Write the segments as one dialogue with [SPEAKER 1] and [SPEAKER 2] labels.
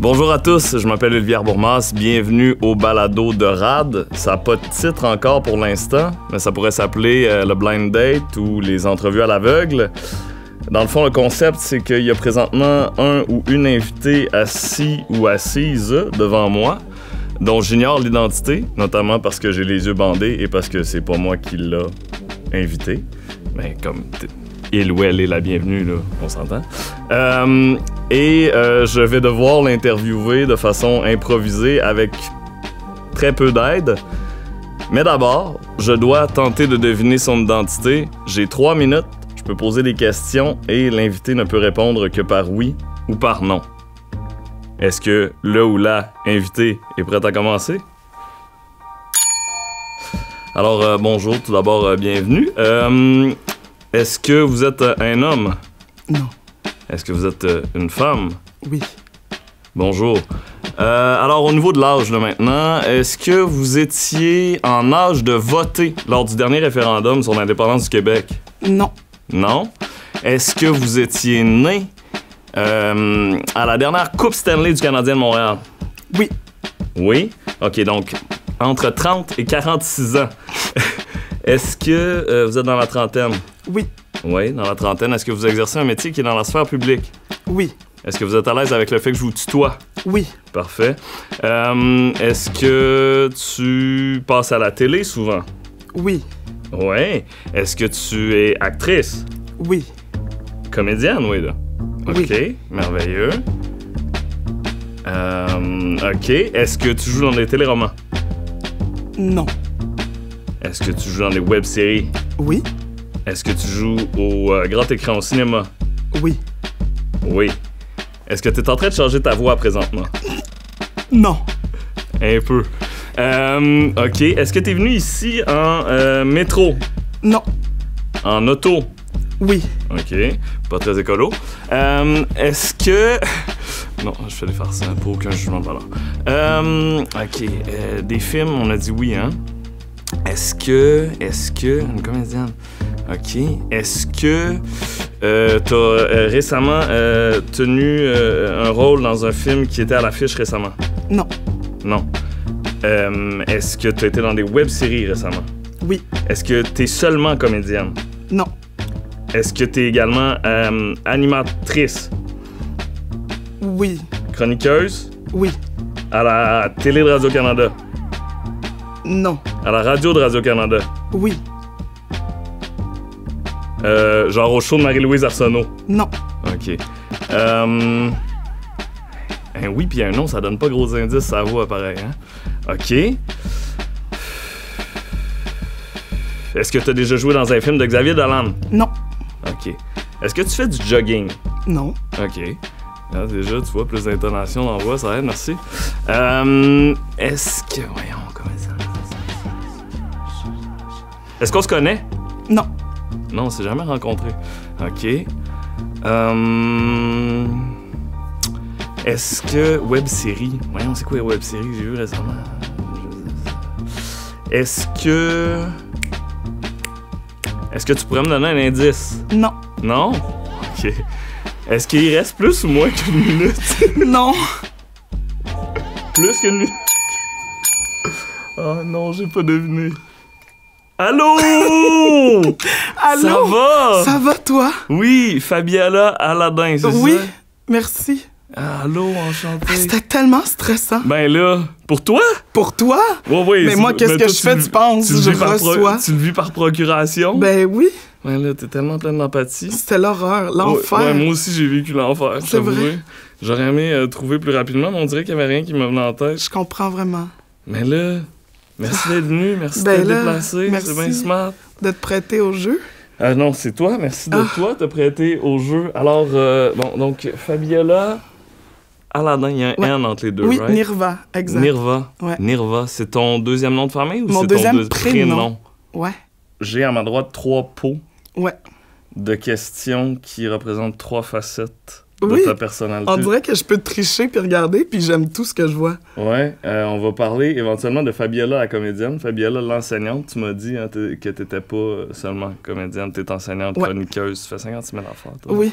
[SPEAKER 1] Bonjour à tous, je m'appelle Olivier Bourmas, bienvenue au balado de RAD. Ça n'a pas de titre encore pour l'instant, mais ça pourrait s'appeler euh, le blind date ou les entrevues à l'aveugle. Dans le fond, le concept, c'est qu'il y a présentement un ou une invitée assis ou assise devant moi, dont j'ignore l'identité, notamment parce que j'ai les yeux bandés et parce que c'est pas moi qui l'a invité. Mais comme il ou elle est la bienvenue, là, on s'entend. Euh, et euh, je vais devoir l'interviewer de façon improvisée avec très peu d'aide. Mais d'abord, je dois tenter de deviner son identité. J'ai trois minutes, je peux poser des questions et l'invité ne peut répondre que par oui ou par non. Est-ce que le ou la invité est prêt à commencer? Alors, euh, bonjour, tout d'abord, bienvenue. Est-ce que vous êtes euh, un homme? Non. Est-ce que vous êtes euh, une femme? Oui. Bonjour. Euh, alors, au niveau de l'âge, là, maintenant, est-ce que vous étiez en âge de voter lors du dernier référendum sur l'indépendance du Québec? Non. Non? Est-ce que vous étiez né à la dernière Coupe Stanley du Canadien de Montréal? Oui. Oui? OK, donc, entre 30 et 46 ans. est-ce que vous êtes dans la trentaine? Oui. Oui, dans la trentaine, est-ce que vous exercez un métier qui est dans la sphère publique? Oui. Est-ce que vous êtes à l'aise avec le fait que je vous tutoie? Oui. Parfait. Euh, est-ce que tu passes à la télé souvent? Oui. Oui. Est-ce que tu es actrice? Oui. Comédienne, oui, là. OK, merveilleux. Euh, OK. Est-ce que tu joues dans des téléromans? Non. Est-ce que tu joues dans des web-séries? Oui. Est-ce que tu joues au euh, grand écran au cinéma? Oui. Oui. Est-ce que tu es en train de changer ta voix présentement? Non. Un peu. Euh, ok. Est-ce que tu es venu ici en euh, métro? Non. En auto? Oui. Ok. Pas très écolo. Est-ce que. Non, je fais faire ça pour aucun jugement de valeur. ok. des films, on a dit oui, hein? Est-ce que. Est-ce que. Une comédienne. OK. Est-ce que euh, tu as euh, récemment euh, tenu euh, un rôle dans un film qui était à l'affiche récemment? Non. Non. Est-ce que tu as été dans des web-séries récemment? Oui. Est-ce que tu es seulement comédienne? Non. Est-ce que tu es également animatrice? Oui. Chroniqueuse? Oui. À la télé de Radio-Canada? Non. À la radio de Radio-Canada? Oui. Euh, genre au chaud de Marie-Louise Arsenault. Non. OK. Euh, un oui puis un non, ça donne pas gros indices, ça vous pareil. Hein. OK. Est-ce que tu as déjà joué dans un film de Xavier Dolan? Non. OK. Est-ce que tu fais du jogging? Non. OK. Ah, déjà, tu vois, plus d'intonation dans la voix, ça aide, merci. Euh, est-ce que. Voyons, comment ça. Est-ce qu'on se connaît? Non. Non, on s'est jamais rencontré. OK. Euh, est-ce que web série. Voyons, sait quoi les web série j'ai vu récemment? Est-ce que. Est-ce que tu pourrais me donner un indice? Non. Non? Ok. Est-ce qu'il reste plus ou moins qu'une minute? non. Plus qu'une minute? Ah oh non, j'ai
[SPEAKER 2] pas deviné.
[SPEAKER 1] Allô Allô Ça va Ça va toi Oui, Fabiala Aladin, c'est oui, Oui,
[SPEAKER 2] merci. Allô, enchanté. Ah, c'était tellement stressant. Ben là, pour toi? Pour toi? Oui, oui. Mais moi, qu'est-ce que je fais, tu penses? Tu je reçois. Tu
[SPEAKER 1] le vis par procuration? Ben oui. Ben là, t'es tellement plein d'empathie. C'était l'horreur, l'enfer. Ouais, moi aussi, j'ai vécu l'enfer. C'est vrai. J'aurais aimé euh, trouver plus rapidement, mais on dirait qu'il n'y avait rien qui me venait en tête. Je comprends vraiment. Mais là, Merci d'être venu, merci ben de te déplacer, c'est bien smart. De te prêter au jeu. Ah non, c'est toi, merci de ah. toi te prêter au jeu. Alors, euh, bon, donc Fabiola, Aladdin, il y a un N entre les deux, oui, Nirva, exact. Nirva, c'est ton deuxième nom de famille ou c'est ton deuxième prénom? prénom? Ouais. J'ai à ma droite trois pots de questions qui représentent trois facettes personnalité. On dirait
[SPEAKER 2] que je peux tricher puis regarder, puis j'aime tout ce que je vois.
[SPEAKER 1] Ouais, euh, on va parler éventuellement de Fabiola, la comédienne. Fabiola, l'enseignante, tu m'as dit hein, que tu t'étais pas seulement comédienne, t'étais enseignante, chroniqueuse. Tu fais 50 000 enfants, toi. Oui.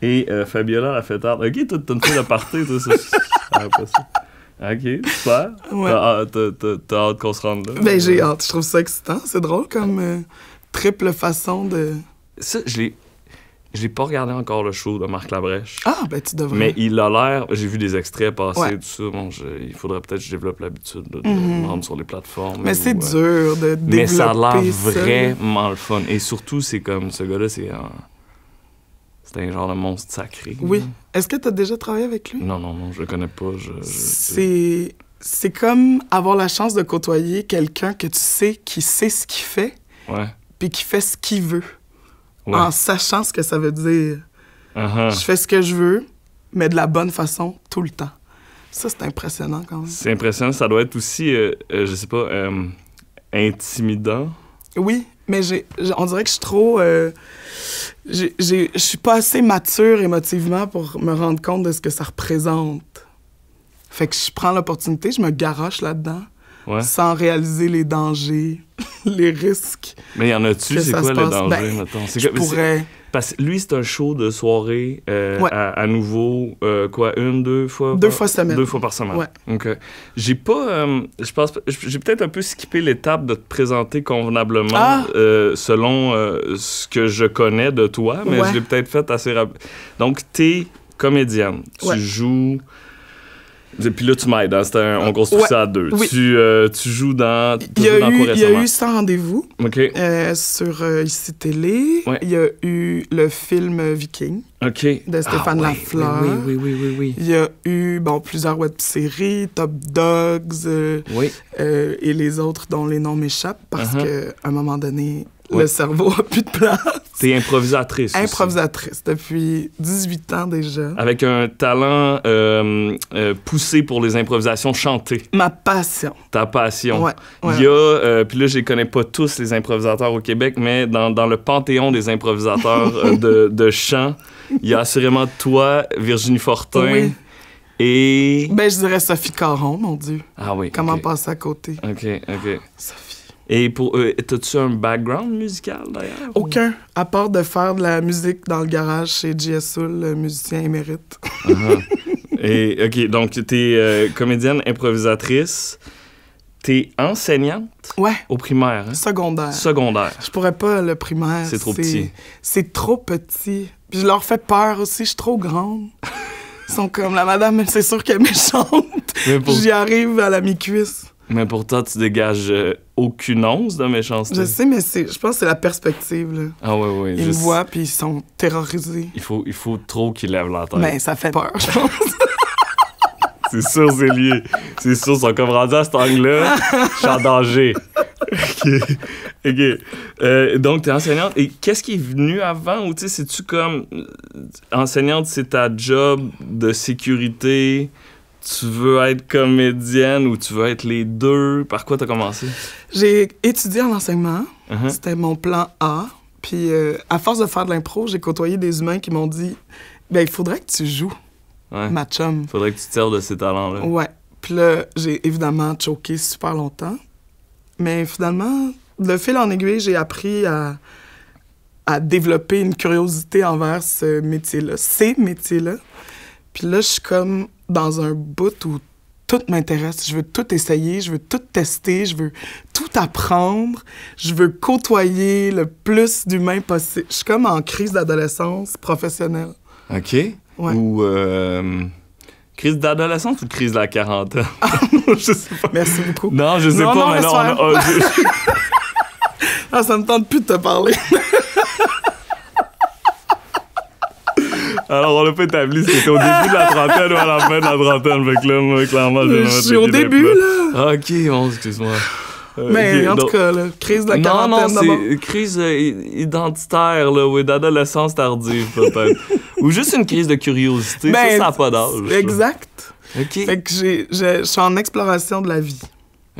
[SPEAKER 1] Et euh, Fabiola, la tard. Ok, tu t'as une fille de partir, toi, Ok, super. Ouais. T'as, hâte qu'on se rende là. Ben, j'ai hâte.
[SPEAKER 2] Je trouve ça excitant. C'est drôle comme euh, triple façon de. Ça, je
[SPEAKER 1] l'ai j'ai pas regardé encore le show de Marc Labrèche.
[SPEAKER 2] Ah, ben tu devrais. Mais
[SPEAKER 1] il a l'air. J'ai vu des extraits passer, tout ça. Bon, il faudrait peut-être que je développe l'habitude de, mhm. sur les plateformes. Mais c'est euh, dur de développer. Mais ça a l'air vraiment le fun. Et surtout, c'est comme ce gars-là, c'est un. C'est un genre de monstre sacré. Oui.
[SPEAKER 2] Est-ce que tu as déjà travaillé avec lui?
[SPEAKER 1] Non, non, non, je le connais pas. C'est.
[SPEAKER 2] C'est comme avoir la chance de côtoyer quelqu'un que tu sais qui sait ce qu'il fait. Ouais. Puis qui fait ce qu'il veut en sachant ce que ça veut dire. Uh-huh. Je fais ce que je veux, mais de la bonne façon tout le temps. Ça, c'est impressionnant quand même. C'est
[SPEAKER 1] impressionnant. Ça doit être aussi, euh, euh, je sais pas, euh, intimidant.
[SPEAKER 2] Oui, mais j'ai, on dirait que je suis trop. je suis pas assez mature émotivement pour me rendre compte de ce que ça représente. Fait que je prends l'opportunité, je me garoche là-dedans sans réaliser les dangers, les risques. Mais y en a-tu, c'est quoi les ben, dangers, ben, mettons? Je pourrais...
[SPEAKER 1] Parce que lui, c'est un show de soirée euh, à, nouveau, euh, quoi, une, deux fois? Deux par, fois semaine. Deux fois par semaine. donc J'ai pas, euh, je pense, j'ai peut-être un peu skippé l'étape de te présenter convenablement ah! selon ce que je connais de toi, mais je l'ai peut-être fait assez rapidement. Donc, t'es comédienne. Tu joues... Puis là, tu m'aides. Hein. on construit ça à deux. Tu, euh, tu, joues dans. Il y, a eu, il y a eu 100
[SPEAKER 2] rendez-vous euh, sur euh, ICI Télé. Il y a eu le film Viking de ah, Stéphane Lafleur. Oui, oui, oui, oui, Il y a eu bon, plusieurs web-séries, Top Dogs et les autres dont les noms m'échappent parce uh-huh. que qu'à un moment donné, le cerveau a plus de place.
[SPEAKER 1] T'es improvisatrice.
[SPEAKER 2] Improvisatrice depuis 18 ans déjà.
[SPEAKER 1] Avec un talent euh, euh, poussé pour les improvisations chantées.
[SPEAKER 2] Ma passion.
[SPEAKER 1] Ta passion. Ouais, Il y a, euh, puis là, je les connais pas tous les improvisateurs au Québec, mais dans, dans le panthéon des improvisateurs de, de, chant, il y a assurément toi, Virginie Fortin. Oui. Et. Ben,
[SPEAKER 2] je dirais Sophie Caron, mon Dieu.
[SPEAKER 1] Ah oui. Comment passer à côté? OK, OK. Et pour eux, t'as-tu un background musical d'ailleurs?
[SPEAKER 2] Aucun, à part de faire de la musique dans le garage chez J.S. Soul, le musicien émérite.
[SPEAKER 1] Ah, Et ok, donc t'es euh, comédienne improvisatrice. T'es enseignante?
[SPEAKER 2] Ouais. Au primaire? Hein? Secondaire. Secondaire. Je pourrais pas, le primaire. C'est trop petit. C'est trop petit. Puis je leur fais peur aussi, je suis trop grande. Ils sont comme, la madame, c'est sûr qu'elle est méchante. J'y arrive à la mi-cuisse.
[SPEAKER 1] Mais pour toi, tu dégages euh, aucune once de méchanceté. Je sais,
[SPEAKER 2] mais je pense que c'est la perspective. Là.
[SPEAKER 1] Ah oui, oui. Ils me voient, puis ils sont
[SPEAKER 2] terrorisés.
[SPEAKER 1] Il faut, il faut trop qu'ils lèvent la tête. Ben, ça
[SPEAKER 2] fait peur, je pense.
[SPEAKER 1] c'est sûr, c'est lié. C'est sûr, ils sont comme à cet angle-là. je suis en danger. OK. Euh, donc, tu es enseignante. Et qu'est-ce qui est venu avant? Ou tu sais, c'est-tu comme... Euh, enseignante, c'est ta job de sécurité tu veux être comédienne ou tu veux être les deux? Par quoi tu as commencé?
[SPEAKER 2] J'ai étudié en enseignement. Uh-huh. C'était mon plan A. Puis euh, à force de faire de l'impro, j'ai côtoyé des humains qui m'ont dit ben il faudrait que tu joues, ouais. ma chum.
[SPEAKER 1] faudrait que tu tires de ces talents-là. Ouais.
[SPEAKER 2] Puis là, j'ai évidemment choqué super longtemps. Mais finalement, le fil en aiguille, j'ai appris à, à développer une curiosité envers ce métier-là, ces métiers-là. Puis là, je suis comme dans un bout où tout m'intéresse. Je veux tout essayer, je veux tout tester, je veux tout apprendre, je veux côtoyer le plus d'humains possible. Je suis comme en crise d'adolescence professionnelle.
[SPEAKER 1] OK. Ou euh, crise d'adolescence ou crise de la quarantaine? Ah,
[SPEAKER 2] je sais pas. Merci beaucoup. Non, je sais pas, non, mais non, oh, ah, ça me tente plus de te parler.
[SPEAKER 1] Alors, on l'a pas établi
[SPEAKER 2] si c'était au début de la trentaine ou à la fin de la
[SPEAKER 1] trentaine. Fait que là, moi, clairement, je vais Je suis au début, là. Ah, OK, bon, excuse-moi. Euh, Mais en tout cas,
[SPEAKER 2] crise de la non, Non, c'est
[SPEAKER 1] crise euh, identitaire, là, oui, d'adolescence tardive, peut-être. Ou juste une crise de curiosité, ça, ben, ça n'a pas d'âge.
[SPEAKER 2] Exact. OK. Fait que je suis en exploration de la vie.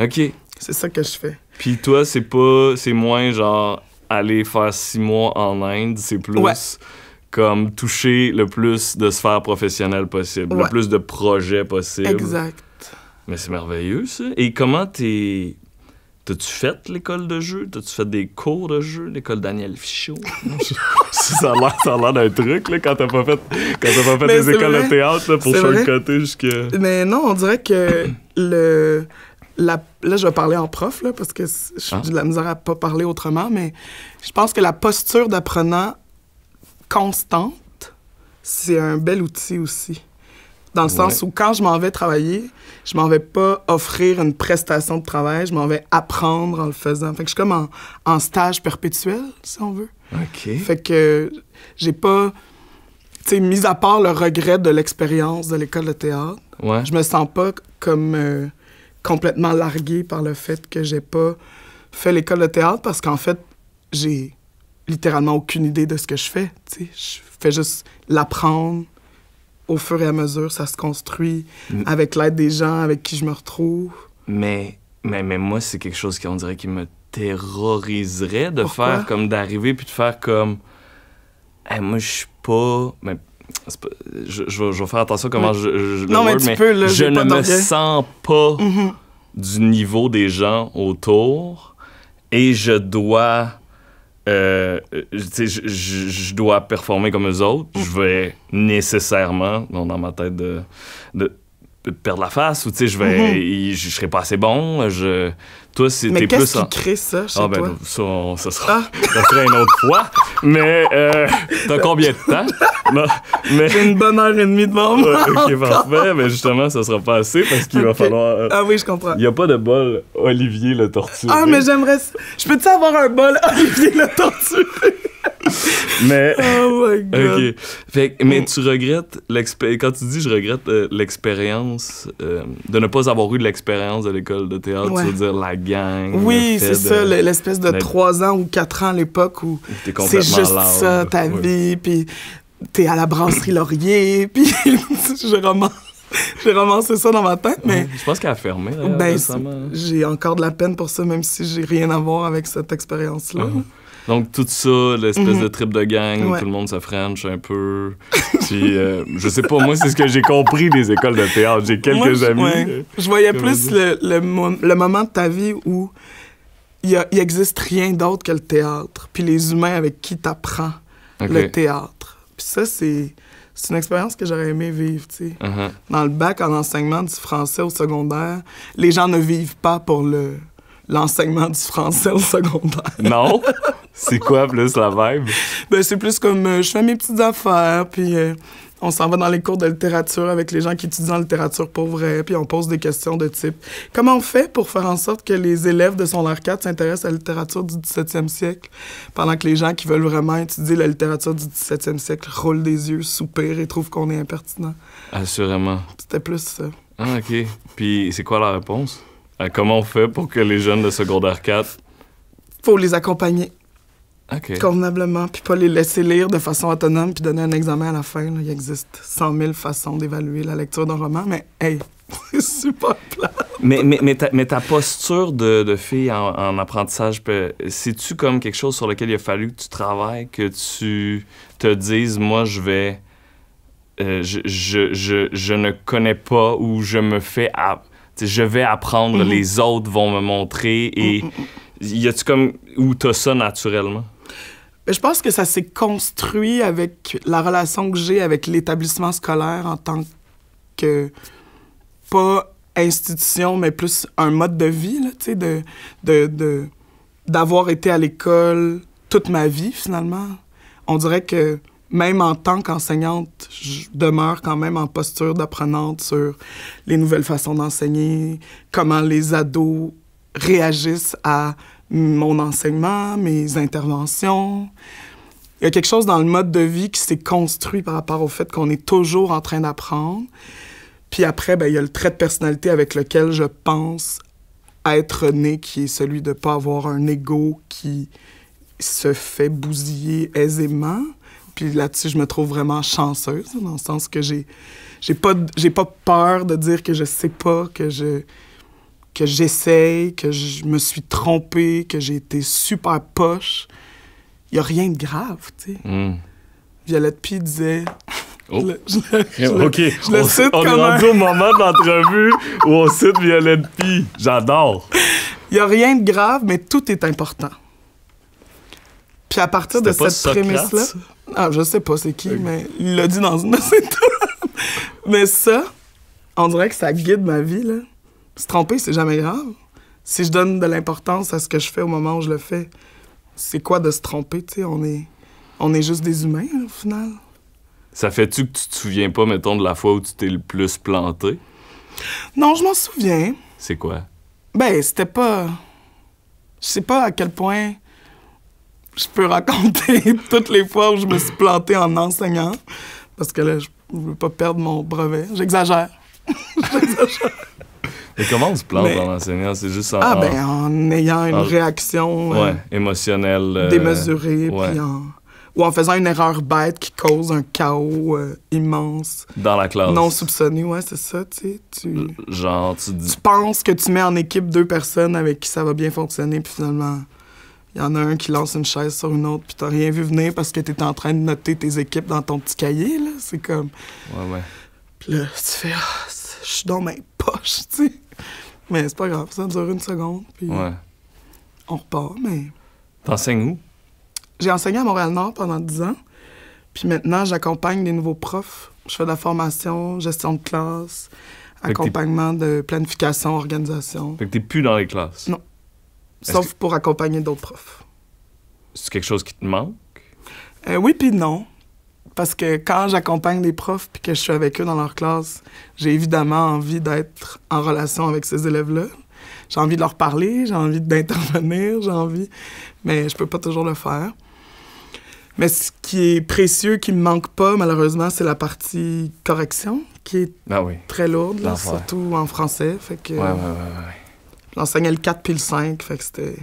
[SPEAKER 2] OK. C'est ça que je fais.
[SPEAKER 1] Puis toi, c'est pas... C'est moins, genre, aller faire six mois en Inde, c'est plus comme toucher le plus de sphères professionnelles possible, le plus de projets possible. Exact. Mais c'est merveilleux, ça. Et comment t'es. T'as-tu fait l'école de jeu? T'as-tu fait des cours de jeu? L'école Daniel Fichot?
[SPEAKER 2] ça
[SPEAKER 1] a l'air d'un truc, là, quand t'as pas fait, quand pas fait des écoles de théâtre, là, pour le côté jusqu'à...
[SPEAKER 2] Mais non, on dirait que le... La, là, je vais parler en prof, là, parce que je suis hein? de la misère à pas parler autrement, mais je pense que la posture d'apprenant constante, c'est un bel outil aussi. Dans le sens où quand je m'en vais travailler, je m'en vais pas offrir une prestation de travail, je m'en vais apprendre en le faisant. Fait je suis comme en, stage perpétuel, si on veut. OK. Fait que j'ai pas tu sais, mis à part le regret de l'expérience de l'école de théâtre, je me sens pas comme euh, complètement largué par le fait que j'ai pas fait l'école de théâtre parce qu'en fait, j'ai littéralement aucune idée de ce que je fais. Je fais juste l'apprendre au fur et à mesure, ça se construit mm. avec l'aide des gens avec qui je me retrouve.
[SPEAKER 1] Mais, mais, mais moi, c'est quelque chose on dirait qui me terroriserait de faire comme d'arriver puis de faire comme. moi, je suis pas. Mais, Je, vais faire attention comment je, mais, je ne me sens pas mm-hmm. du niveau des gens autour et je dois euh, je, dois performer comme eux autres, je vais nécessairement, dans ma tête, de, de perdre la face, ou je vais, mm-hmm. serai pas assez bon, je, toi, c'était plus. Qu'est-ce qui crée
[SPEAKER 2] ça chez Ah, ben, toi? ça, ça sera. Ah.
[SPEAKER 1] Ça sera une autre fois. Mais, euh, t'as combien de temps? mais... J'ai une bonne heure et demie devant moi. ok, parfait. Mais justement, ça sera pas assez parce qu'il va falloir. Euh, ah oui, je comprends. Il n'y a pas de bol Olivier le torturé. Ah, mais
[SPEAKER 2] j'aimerais. Je peux-tu avoir un bol Olivier le torturé?
[SPEAKER 1] mais oh my God. ok mais tu regrettes quand tu dis je regrette euh, l'expérience euh, de ne pas avoir eu de l'expérience de l'école de théâtre tu veux dire la oui, c'est ça, l'espèce de trois
[SPEAKER 2] ans ou quatre ans à l'époque où c'est juste ça, ta vie, puis t'es à la brasserie Laurier, puis je remonte. J'ai ça dans ma tête, mais...
[SPEAKER 1] je pense qu'elle a fermé, ben,
[SPEAKER 2] J'ai encore de la peine pour ça, même si j'ai rien à voir avec cette expérience-là. Uh-huh.
[SPEAKER 1] Donc, tout ça, l'espèce mhm. de trip de gang, où tout le monde se un peu. Puis, euh, je sais pas, moi, c'est ce que j'ai compris des écoles de théâtre. J'ai quelques amis. Euh, je voyais plus le,
[SPEAKER 2] le, moment de ta vie où il n'existe rien d'autre que le théâtre, puis les humains avec qui tu apprends le théâtre. Puis ça, c'est une expérience que j'aurais aimé vivre, uh-huh. Dans le bac en enseignement du français au secondaire, les gens ne vivent pas pour le l'enseignement du français au secondaire.
[SPEAKER 1] Non? C'est quoi plus la vibe?
[SPEAKER 2] Ben, c'est plus comme euh, je fais mes petites affaires, puis euh, on s'en va dans les cours de littérature avec les gens qui étudient en littérature pour vrai, puis on pose des questions de type comment on fait pour faire en sorte que les élèves de son arcade s'intéressent à la littérature du 17e siècle, pendant que les gens qui veulent vraiment étudier la littérature du 17e siècle roulent des yeux, soupirent et trouvent qu'on est impertinent. Assurément. C'était plus ça.
[SPEAKER 1] Ah, OK. Puis c'est quoi la réponse? Euh, comment on fait pour que les jeunes de secondaire
[SPEAKER 2] 4... Faut les accompagner. Convenablement, puis pas les laisser lire de façon autonome, puis donner un examen à la fin. Il existe 100 000 façons d'évaluer la lecture d'un roman, mais hey, c'est super
[SPEAKER 1] plat. Mais, mais, ta, posture de, fille en, apprentissage, c'est-tu comme quelque chose sur lequel il a fallu que tu travailles, que tu te dises, moi, je vais. Euh, je, ne connais pas ou je me fais à, je vais apprendre, mhm. les autres vont me montrer. Mm, et mm, mm. y a-tu comme où t'as ça naturellement?
[SPEAKER 2] Ben, je pense que ça s'est construit avec la relation que j'ai avec l'établissement scolaire en tant que pas institution, mais plus un mode de vie, tu sais, de, d'avoir été à l'école toute ma vie, finalement. On dirait que même en tant qu'enseignante, je demeure quand même en posture d'apprenante sur les nouvelles façons d'enseigner, comment les ados réagissent à mon enseignement, mes interventions. Il y a quelque chose dans le mode de vie qui s'est construit par rapport au fait qu'on est toujours en train d'apprendre. Puis après, ben, il y a le trait de personnalité avec lequel je pense être né, qui est celui de ne pas avoir un ego qui se fait bousiller aisément. Puis là-dessus, je me trouve vraiment chanceuse, dans le sens que j'ai, j'ai, pas, j'ai pas peur de dire que je sais pas, que je que j'essaye, que je me suis trompée, que j'ai été super poche. Il n'y a rien de grave, tu sais. Hmm. Violette P disait... OK, on, est rendu au moment de l'entrevue où on cite Violette P. J'adore. Il n'y a rien de grave, mais tout est important. Puis à partir de cette prémisse-là... Ah, je sais pas c'est qui, mais il l'a dit dans une de Mais ça, on dirait que ça guide ma vie, là. Se tromper, c'est jamais grave. Si je donne de l'importance à ce que je fais au moment où je le fais, c'est quoi de se tromper, tu sais? On est, on est juste des humains, au final.
[SPEAKER 1] Ça fait-tu que tu te souviens pas, mettons, de la fois où tu t'es le plus planté?
[SPEAKER 2] Non, je m'en souviens. C'est quoi? Ben, c'était pas. Je sais pas à quel point je peux raconter toutes les fois où je me suis planté en enseignant, parce que là, je ne veux pas perdre mon brevet. J'exagère.
[SPEAKER 1] Et comment on se plante en enseignant? C'est juste en... Ah, ben,
[SPEAKER 2] en ayant une réaction... Euh,
[SPEAKER 1] émotionnelle. Euh, démesurée,
[SPEAKER 2] Ou en faisant une erreur bête qui cause un chaos euh, immense. Dans la classe. Non soupçonné, ouais, c'est ça, tu sais.
[SPEAKER 1] Genre, tu Tu
[SPEAKER 2] penses que tu mets en équipe deux personnes avec qui ça va bien fonctionner, puis finalement... Il y en a un qui lance une chaise sur une autre, puis t'as rien vu venir parce que t'étais en train de noter tes équipes dans ton petit cahier, là. C'est comme. Ouais, ouais. Puis là, tu fais, ah, je suis dans mes poches, tu sais. Mais c'est pas grave, ça dure une seconde, puis. Ouais. On repart, mais. T'enseignes où? J'ai enseigné à Montréal-Nord pendant 10 ans. Puis maintenant, j'accompagne les nouveaux profs. Je fais de la formation, gestion de classe, accompagnement de planification, organisation.
[SPEAKER 1] Fait que t'es plus dans les classes.
[SPEAKER 2] Non. Sauf pour accompagner d'autres profs.
[SPEAKER 1] C'est quelque chose qui te manque?
[SPEAKER 2] Euh, oui, puis non. Parce que quand j'accompagne des profs puis que je suis avec eux dans leur classe, j'ai évidemment envie d'être en relation avec ces élèves-là. J'ai envie de leur parler, j'ai envie d'intervenir, j'ai envie. Mais je peux pas toujours le faire. Mais ce qui est précieux, qui me manque pas, malheureusement, c'est la partie correction, qui est ah très lourde, surtout en français. Fait que... Ouais, J'enseignais le 4 puis le 5, fait que c'était,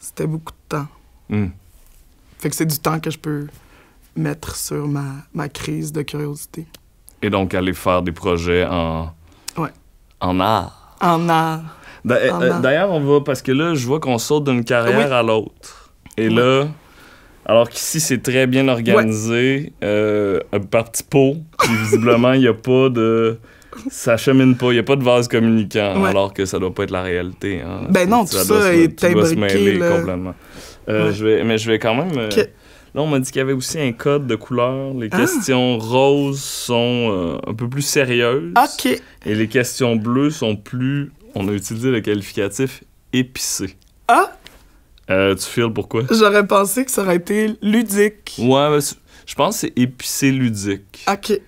[SPEAKER 2] c'était beaucoup de temps. Hmm. Fait que c'est du temps que je peux mettre sur ma, crise de curiosité.
[SPEAKER 1] Et donc aller faire des projets en... Ouais. En art.
[SPEAKER 2] En art. Euh,
[SPEAKER 1] d'ailleurs, on va, parce que là, je vois qu'on saute d'une carrière à l'autre. Et là, alors qu'ici, c'est très bien organisé, euh, un petit pot, puis visiblement, il n'y a pas de ça chemine pas. Il n'y a pas de vase communicant, alors que ça doit pas être la réalité. Hein. Ben non, tout ça, est imbriqué. complètement. Euh, je vais, mais je vais quand même. Euh, là, on m'a dit qu'il y avait aussi un code de couleur. Les ah. questions roses sont euh, un peu plus sérieuses. OK. Et les questions bleues sont plus. On a utilisé le qualificatif épicé. Ah! Euh, tu files pourquoi?
[SPEAKER 2] J'aurais pensé que ça aurait été ludique.
[SPEAKER 1] Ouais, je pense que c'est épicé ludique. OK.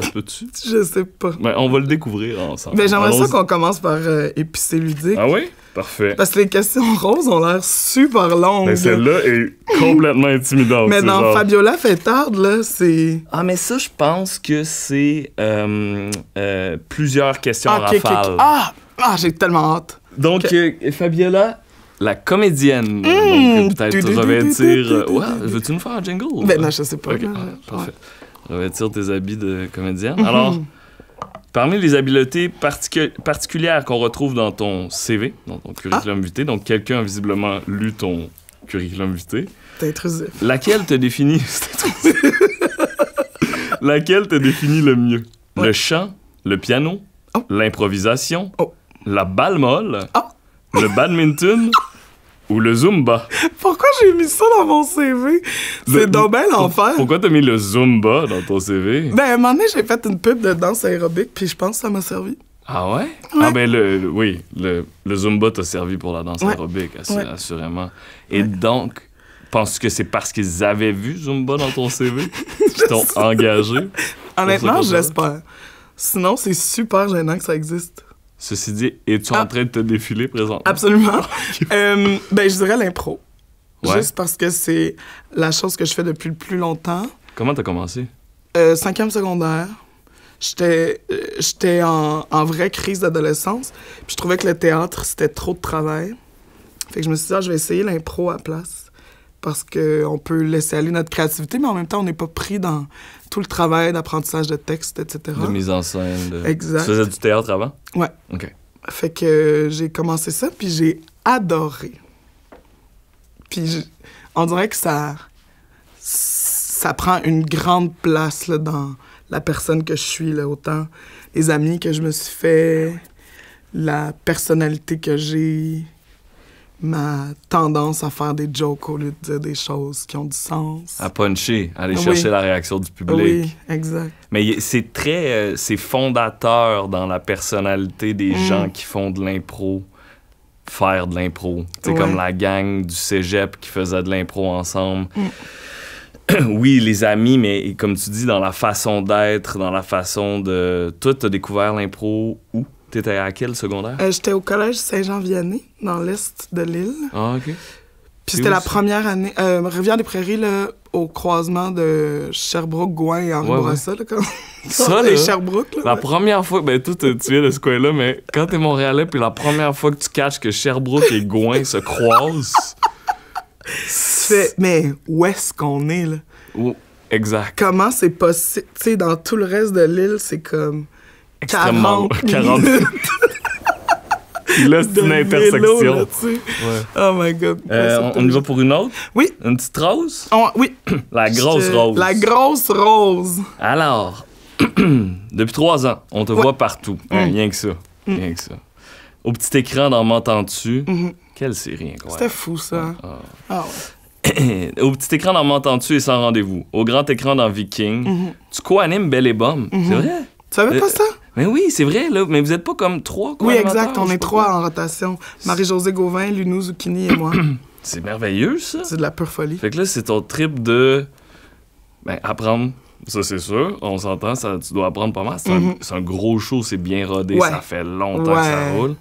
[SPEAKER 1] Ça se peut-tu? Je sais pas. Mais ben, on va le découvrir ensemble. Mais j'aimerais ça qu'on
[SPEAKER 2] commence par euh, ludique. Ah oui? Parfait. Parce que les questions roses ont l'air super longues. Mais ben, celle-là
[SPEAKER 1] est complètement intimidante. Mais dans
[SPEAKER 2] Fabiola fait tard, là, c'est. Ah, mais ça, je pense que c'est euh,
[SPEAKER 1] euh, plusieurs questions ah, rafales. Ah! ah
[SPEAKER 2] j'ai tellement hâte.
[SPEAKER 1] Donc, euh, Fabiola, la comédienne. peut-être, revêtir... Ouais, veux-tu nous faire
[SPEAKER 2] un jingle? Ben non, je sais pas. Ah, parfait.
[SPEAKER 1] Revêtir tes habits de comédienne. Mhm. Alors, parmi les habiletés particulières qu'on retrouve dans ton CV, dans ton curriculum ah. vitae, donc quelqu'un a visiblement lu ton curriculum vitae. intrusif. Laquelle te définit... laquelle te définit le mieux? Le chant, le piano, oh. l'improvisation, oh. la balle molle, oh. le badminton ou le Zumba.
[SPEAKER 2] Pourquoi j'ai mis ça dans mon CV? C'est
[SPEAKER 1] dommage l'enfer. Pourquoi t'as mis le Zumba dans ton CV? Ben,
[SPEAKER 2] à un moment donné, j'ai fait une pub de danse aérobique, puis je pense que ça m'a servi.
[SPEAKER 1] Ah ouais? Ah ben, le, oui, le, le Zumba t'a servi pour la danse aérobique, assurément. Et donc, pense tu que c'est parce qu'ils avaient vu Zumba
[SPEAKER 2] dans ton CV
[SPEAKER 1] qu'ils t'ont engagé? Honnêtement, j'espère.
[SPEAKER 2] Sinon, c'est super gênant que ça existe. Ceci
[SPEAKER 1] dit, es-tu en ah. train de te défiler présent Absolument.
[SPEAKER 2] Euh, ben, je dirais l'impro. Juste parce que c'est la chose que je fais depuis le plus longtemps.
[SPEAKER 1] Comment t'as commencé?
[SPEAKER 2] Euh, cinquième secondaire. J'étais, euh, j'étais en, en, vraie crise d'adolescence. Puis je trouvais que le théâtre, c'était trop de travail. Fait que je me suis dit, ah, je vais essayer l'impro à place. Parce qu'on peut laisser aller notre créativité, mais en même temps, on n'est pas pris dans, tout le travail d'apprentissage de texte, etc. De mise
[SPEAKER 1] en scène. Tu faisais du théâtre avant? Ouais. OK.
[SPEAKER 2] Fait que j'ai commencé ça, puis j'ai adoré. Puis on dirait que ça... Ça prend une grande place dans la personne que je suis, là, autant les amis que je me suis fait, la personnalité que j'ai, ma tendance à faire des jokes au lieu de dire des choses qui ont du sens. À
[SPEAKER 1] puncher, à aller chercher la réaction du public. Oui, exact. Mais c'est très... Euh, c'est fondateur dans la personnalité des mm. gens qui font de l'impro, faire de l'impro. C'est comme la gang du cégep qui faisait de l'impro ensemble. Mm. oui, les amis, mais comme tu dis, dans la façon d'être, dans la façon de. Toi, as découvert l'impro où? T'étais à quel secondaire?
[SPEAKER 2] Euh, j'étais au collège Saint-Jean-Vianney, dans l'est de l'île. Ah, OK. Puis c'était la première année. Euh, Rivière-des-Prairies, là, au croisement de Sherbrooke-Gouin et Henri là, Ça, là, Sherbrooke, la
[SPEAKER 1] première fois... Ben, tout tu es de ce coin-là, mais quand t'es Montréalais, puis la première fois que tu caches que Sherbrooke et Gouin se croisent...
[SPEAKER 2] mais où est-ce qu'on est, là? Exact. Comment c'est possible? Tu sais, dans tout le reste de l'île, c'est comme extrêmement 40, 40
[SPEAKER 1] là, c'est une intersection.
[SPEAKER 2] Oh my God. Euh, on, y va
[SPEAKER 1] pour une autre? Oui. Une petite rose? oui. La grosse rose. La
[SPEAKER 2] grosse rose.
[SPEAKER 1] Alors, depuis trois ans, on te voit partout. Mm. Hein, rien que ça. Mm. Rien que ça. Au petit écran dans M'entends-tu? Mm-hmm. Quelle série incroyable. C'était
[SPEAKER 2] fou, ça. Ah ah.
[SPEAKER 1] Au petit écran dans M'entends-tu et sans rendez-vous. Au grand écran dans Viking. Mm-hmm. Tu co-animes Belle et Bombe. Mm-hmm. C'est vrai? Tu savais pas euh, ça? Mais oui, c'est vrai, là. Mais vous êtes pas comme trois, quoi. Oui, exact. On
[SPEAKER 2] est trois en rotation. Marie-Josée Gauvin, Lunou Zucchini et moi.
[SPEAKER 1] C'est merveilleux, ça. C'est de la pure folie. Fait que là, c'est ton trip de. Ben, apprendre. Ça, c'est sûr. On s'entend, ça, tu dois apprendre pas mal. C'est un, mm-hmm. gros show, c'est bien rodé. Ça fait longtemps que ça roule.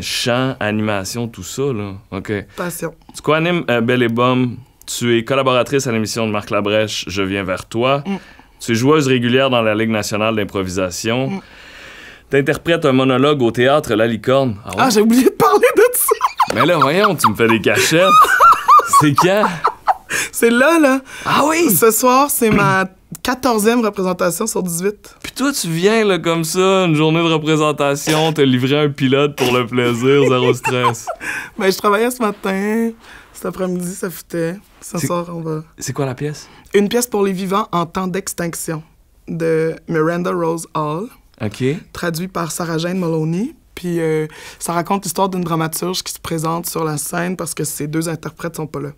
[SPEAKER 1] Chant, animation, tout ça, là. OK. Passion. Tu quoi animes euh, Belle et Tu es collaboratrice à l'émission de Marc Labrèche, Je viens vers toi. Mm. Tu es joueuse régulière dans la Ligue nationale d'improvisation. Mm. T'interprètes un monologue au théâtre La Licorne. Ah, ah, j'ai
[SPEAKER 2] oublié de parler de ça!
[SPEAKER 1] Mais là, voyons, tu me fais des cachettes. c'est quand?
[SPEAKER 2] C'est là, là. Ah oui? Ce soir, c'est ma 14e représentation sur 18. Puis toi, tu viens, là, comme
[SPEAKER 1] ça, une journée de représentation, te livrer un pilote pour le plaisir, zéro stress.
[SPEAKER 2] ben, je travaillais ce matin, cet après-midi, ça foutait. Ce soir, on va... C'est quoi la pièce? Une pièce pour les vivants en temps d'extinction de Miranda Rose Hall. OK. Traduit par Sarah Jane Maloney. Puis euh, ça raconte l'histoire d'une dramaturge qui se présente sur la scène parce que ses deux interprètes sont pas là.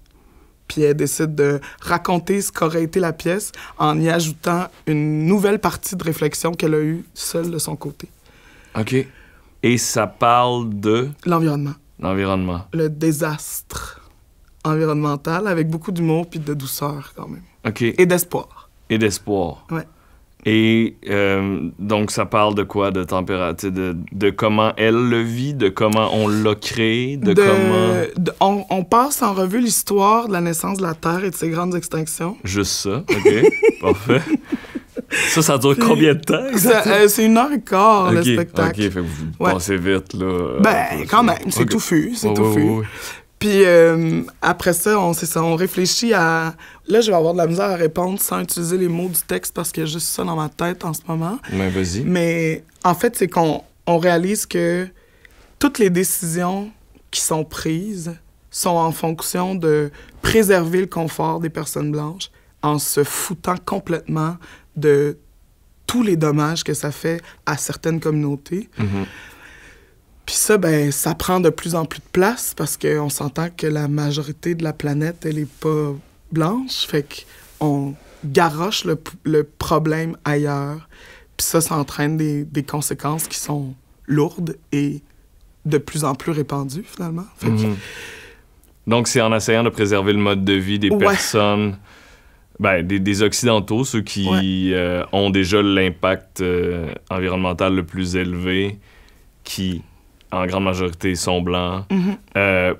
[SPEAKER 2] Puis elle décide de raconter ce qu'aurait été la pièce en y ajoutant une nouvelle partie de réflexion qu'elle a eue seule de son côté.
[SPEAKER 1] OK. Et ça parle de... L'environnement. L'environnement.
[SPEAKER 2] Le désastre environnemental avec beaucoup d'humour puis de douceur quand même.
[SPEAKER 1] Et d'espoir. Et d'espoir. Ouais. Et euh, donc, ça parle de quoi De température, de, de, comment elle le vit, de comment on l'a créé, de, comment.
[SPEAKER 2] on, passe en revue l'histoire de la naissance de la Terre et de ses grandes extinctions.
[SPEAKER 1] Juste ça, OK. Parfait. Ça, ça dure combien de temps? Euh,
[SPEAKER 2] c'est une heure et quart, le spectacle. OK,
[SPEAKER 1] vous vite, là. Euh, ben, quand même, c'est tout touffu, c'est touffu.
[SPEAKER 2] Puis euh, après ça, on, ça, on réfléchit à... Là, je vais avoir de la misère à répondre sans utiliser les mots du texte parce qu'il y a juste ça dans ma tête en ce moment. Mais vas-y. Mais en fait, c'est qu'on réalise que toutes les décisions qui sont prises sont en fonction de préserver le confort des personnes blanches en se foutant complètement de tous les dommages que ça fait à certaines communautés. Mm-hmm ça, ben, ça prend de plus en plus de place parce qu'on s'entend que la majorité de la planète, elle n'est pas blanche. Fait qu'on garoche le, problème ailleurs. Puis ça, ça entraîne des, conséquences qui sont lourdes et de plus en plus répandues, finalement. Mhm.
[SPEAKER 1] Donc, c'est en essayant de préserver le mode de vie des personnes, ben, des, Occidentaux, ceux qui euh, ont déjà l'impact euh, environnemental le plus élevé, qui en grande majorité sont blancs, mhm. euh,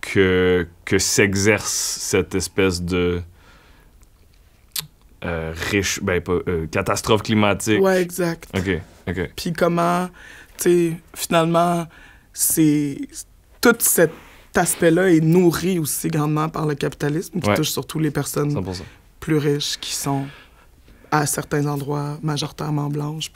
[SPEAKER 1] que, que s'exerce cette espèce de euh, riche, ben, euh, catastrophe climatique. Ouais, exact. OK, OK.
[SPEAKER 2] Puis comment, tu sais, finalement, c'est tout cet aspect-là est nourri aussi grandement par le capitalisme qui touche surtout les personnes plus riches qui sont à certains endroits majoritairement blanches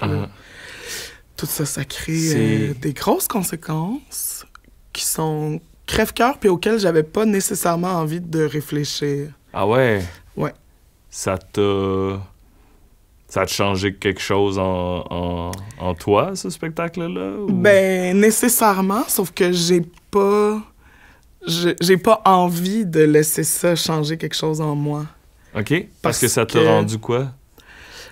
[SPEAKER 2] tout ça, ça crée euh, des grosses conséquences qui sont crève-cœur puis auxquelles j'avais pas nécessairement envie de réfléchir.
[SPEAKER 1] Ah ouais? Ouais. Ça t'a. Ça a changé quelque chose en, toi, ce spectacle-là?
[SPEAKER 2] Ben, nécessairement, sauf que j'ai pas. J'ai pas envie de laisser ça changer quelque chose en moi. OK? Parce, que ça t'a rendu quoi?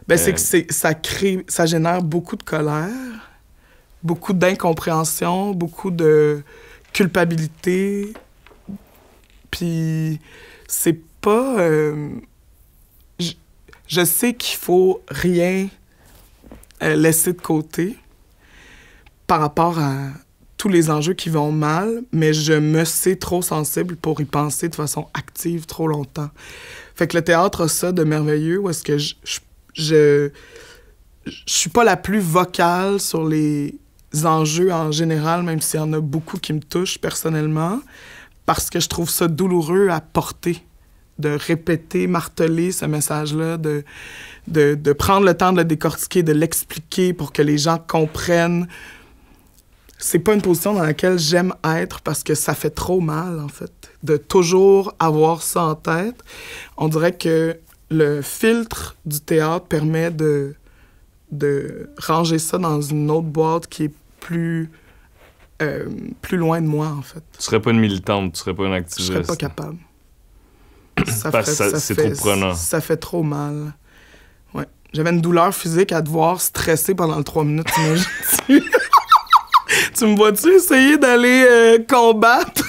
[SPEAKER 2] Ben, c'est euh. que ça crée, ça génère beaucoup de colère, beaucoup d'incompréhension, beaucoup de culpabilité. Puis c'est pas. Euh, je, sais qu'il faut rien euh, laisser de côté par rapport à tous les enjeux qui vont mal, mais je me sais trop sensible pour y penser de façon active trop longtemps. Fait que le théâtre a ça de merveilleux où est-ce que je, je je je suis pas la plus vocale sur les enjeux en général, même s'il y en a beaucoup qui me touchent personnellement, parce que je trouve ça douloureux à porter, de répéter, marteler ce message-là, de, de, de, prendre le temps de le décortiquer, de l'expliquer pour que les gens comprennent. C'est pas une position dans laquelle j'aime être parce que ça fait trop mal, en fait, de toujours avoir ça en tête. On dirait que le filtre du théâtre permet de, de ranger ça dans une autre boîte qui est plus, euh, plus loin de moi, en fait. Tu
[SPEAKER 1] serais pas une militante, tu serais pas une activiste. Je serais pas
[SPEAKER 2] capable. ça fait, c'est trop prenant. Ça fait trop mal. J'avais une douleur physique à devoir stresser pendant trois minutes, tu me vois-tu essayer d'aller euh, combattre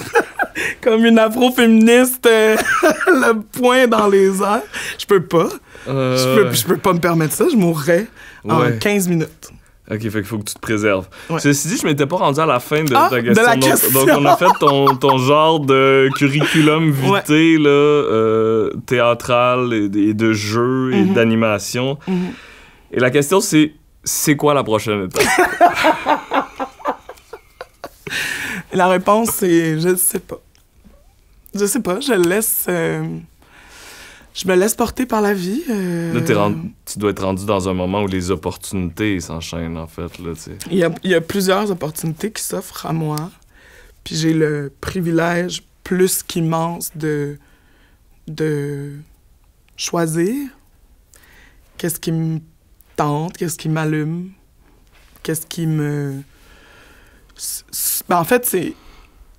[SPEAKER 2] comme une afro-féministe, euh, le point dans les airs. Je peux pas. Euh. Je, peux, pas me permettre ça. Je mourrais en 15 minutes.
[SPEAKER 1] Ok, fait qu'il faut que tu te préserves. Ceci dit, je m'étais pas rendu à la fin de ah, ta la question. Donc, on a fait ton, genre de curriculum vitae, euh, théâtral et, de jeu et mm-hmm. d'animation. Mm-hmm. Et la question, c'est c'est quoi la prochaine étape?
[SPEAKER 2] la réponse, c'est je sais pas. Je sais pas, je laisse. Euh, je me laisse porter par la vie. Euh. Là,
[SPEAKER 1] tu dois être rendu dans un moment où les opportunités s'enchaînent, en fait. il, y
[SPEAKER 2] a, plusieurs opportunités qui s'offrent à moi. Puis j'ai le privilège plus qu'immense de, de choisir qu'est-ce qui me tente, qu'est-ce qui m'allume, qu'est-ce qui me... Ben, en fait, c'est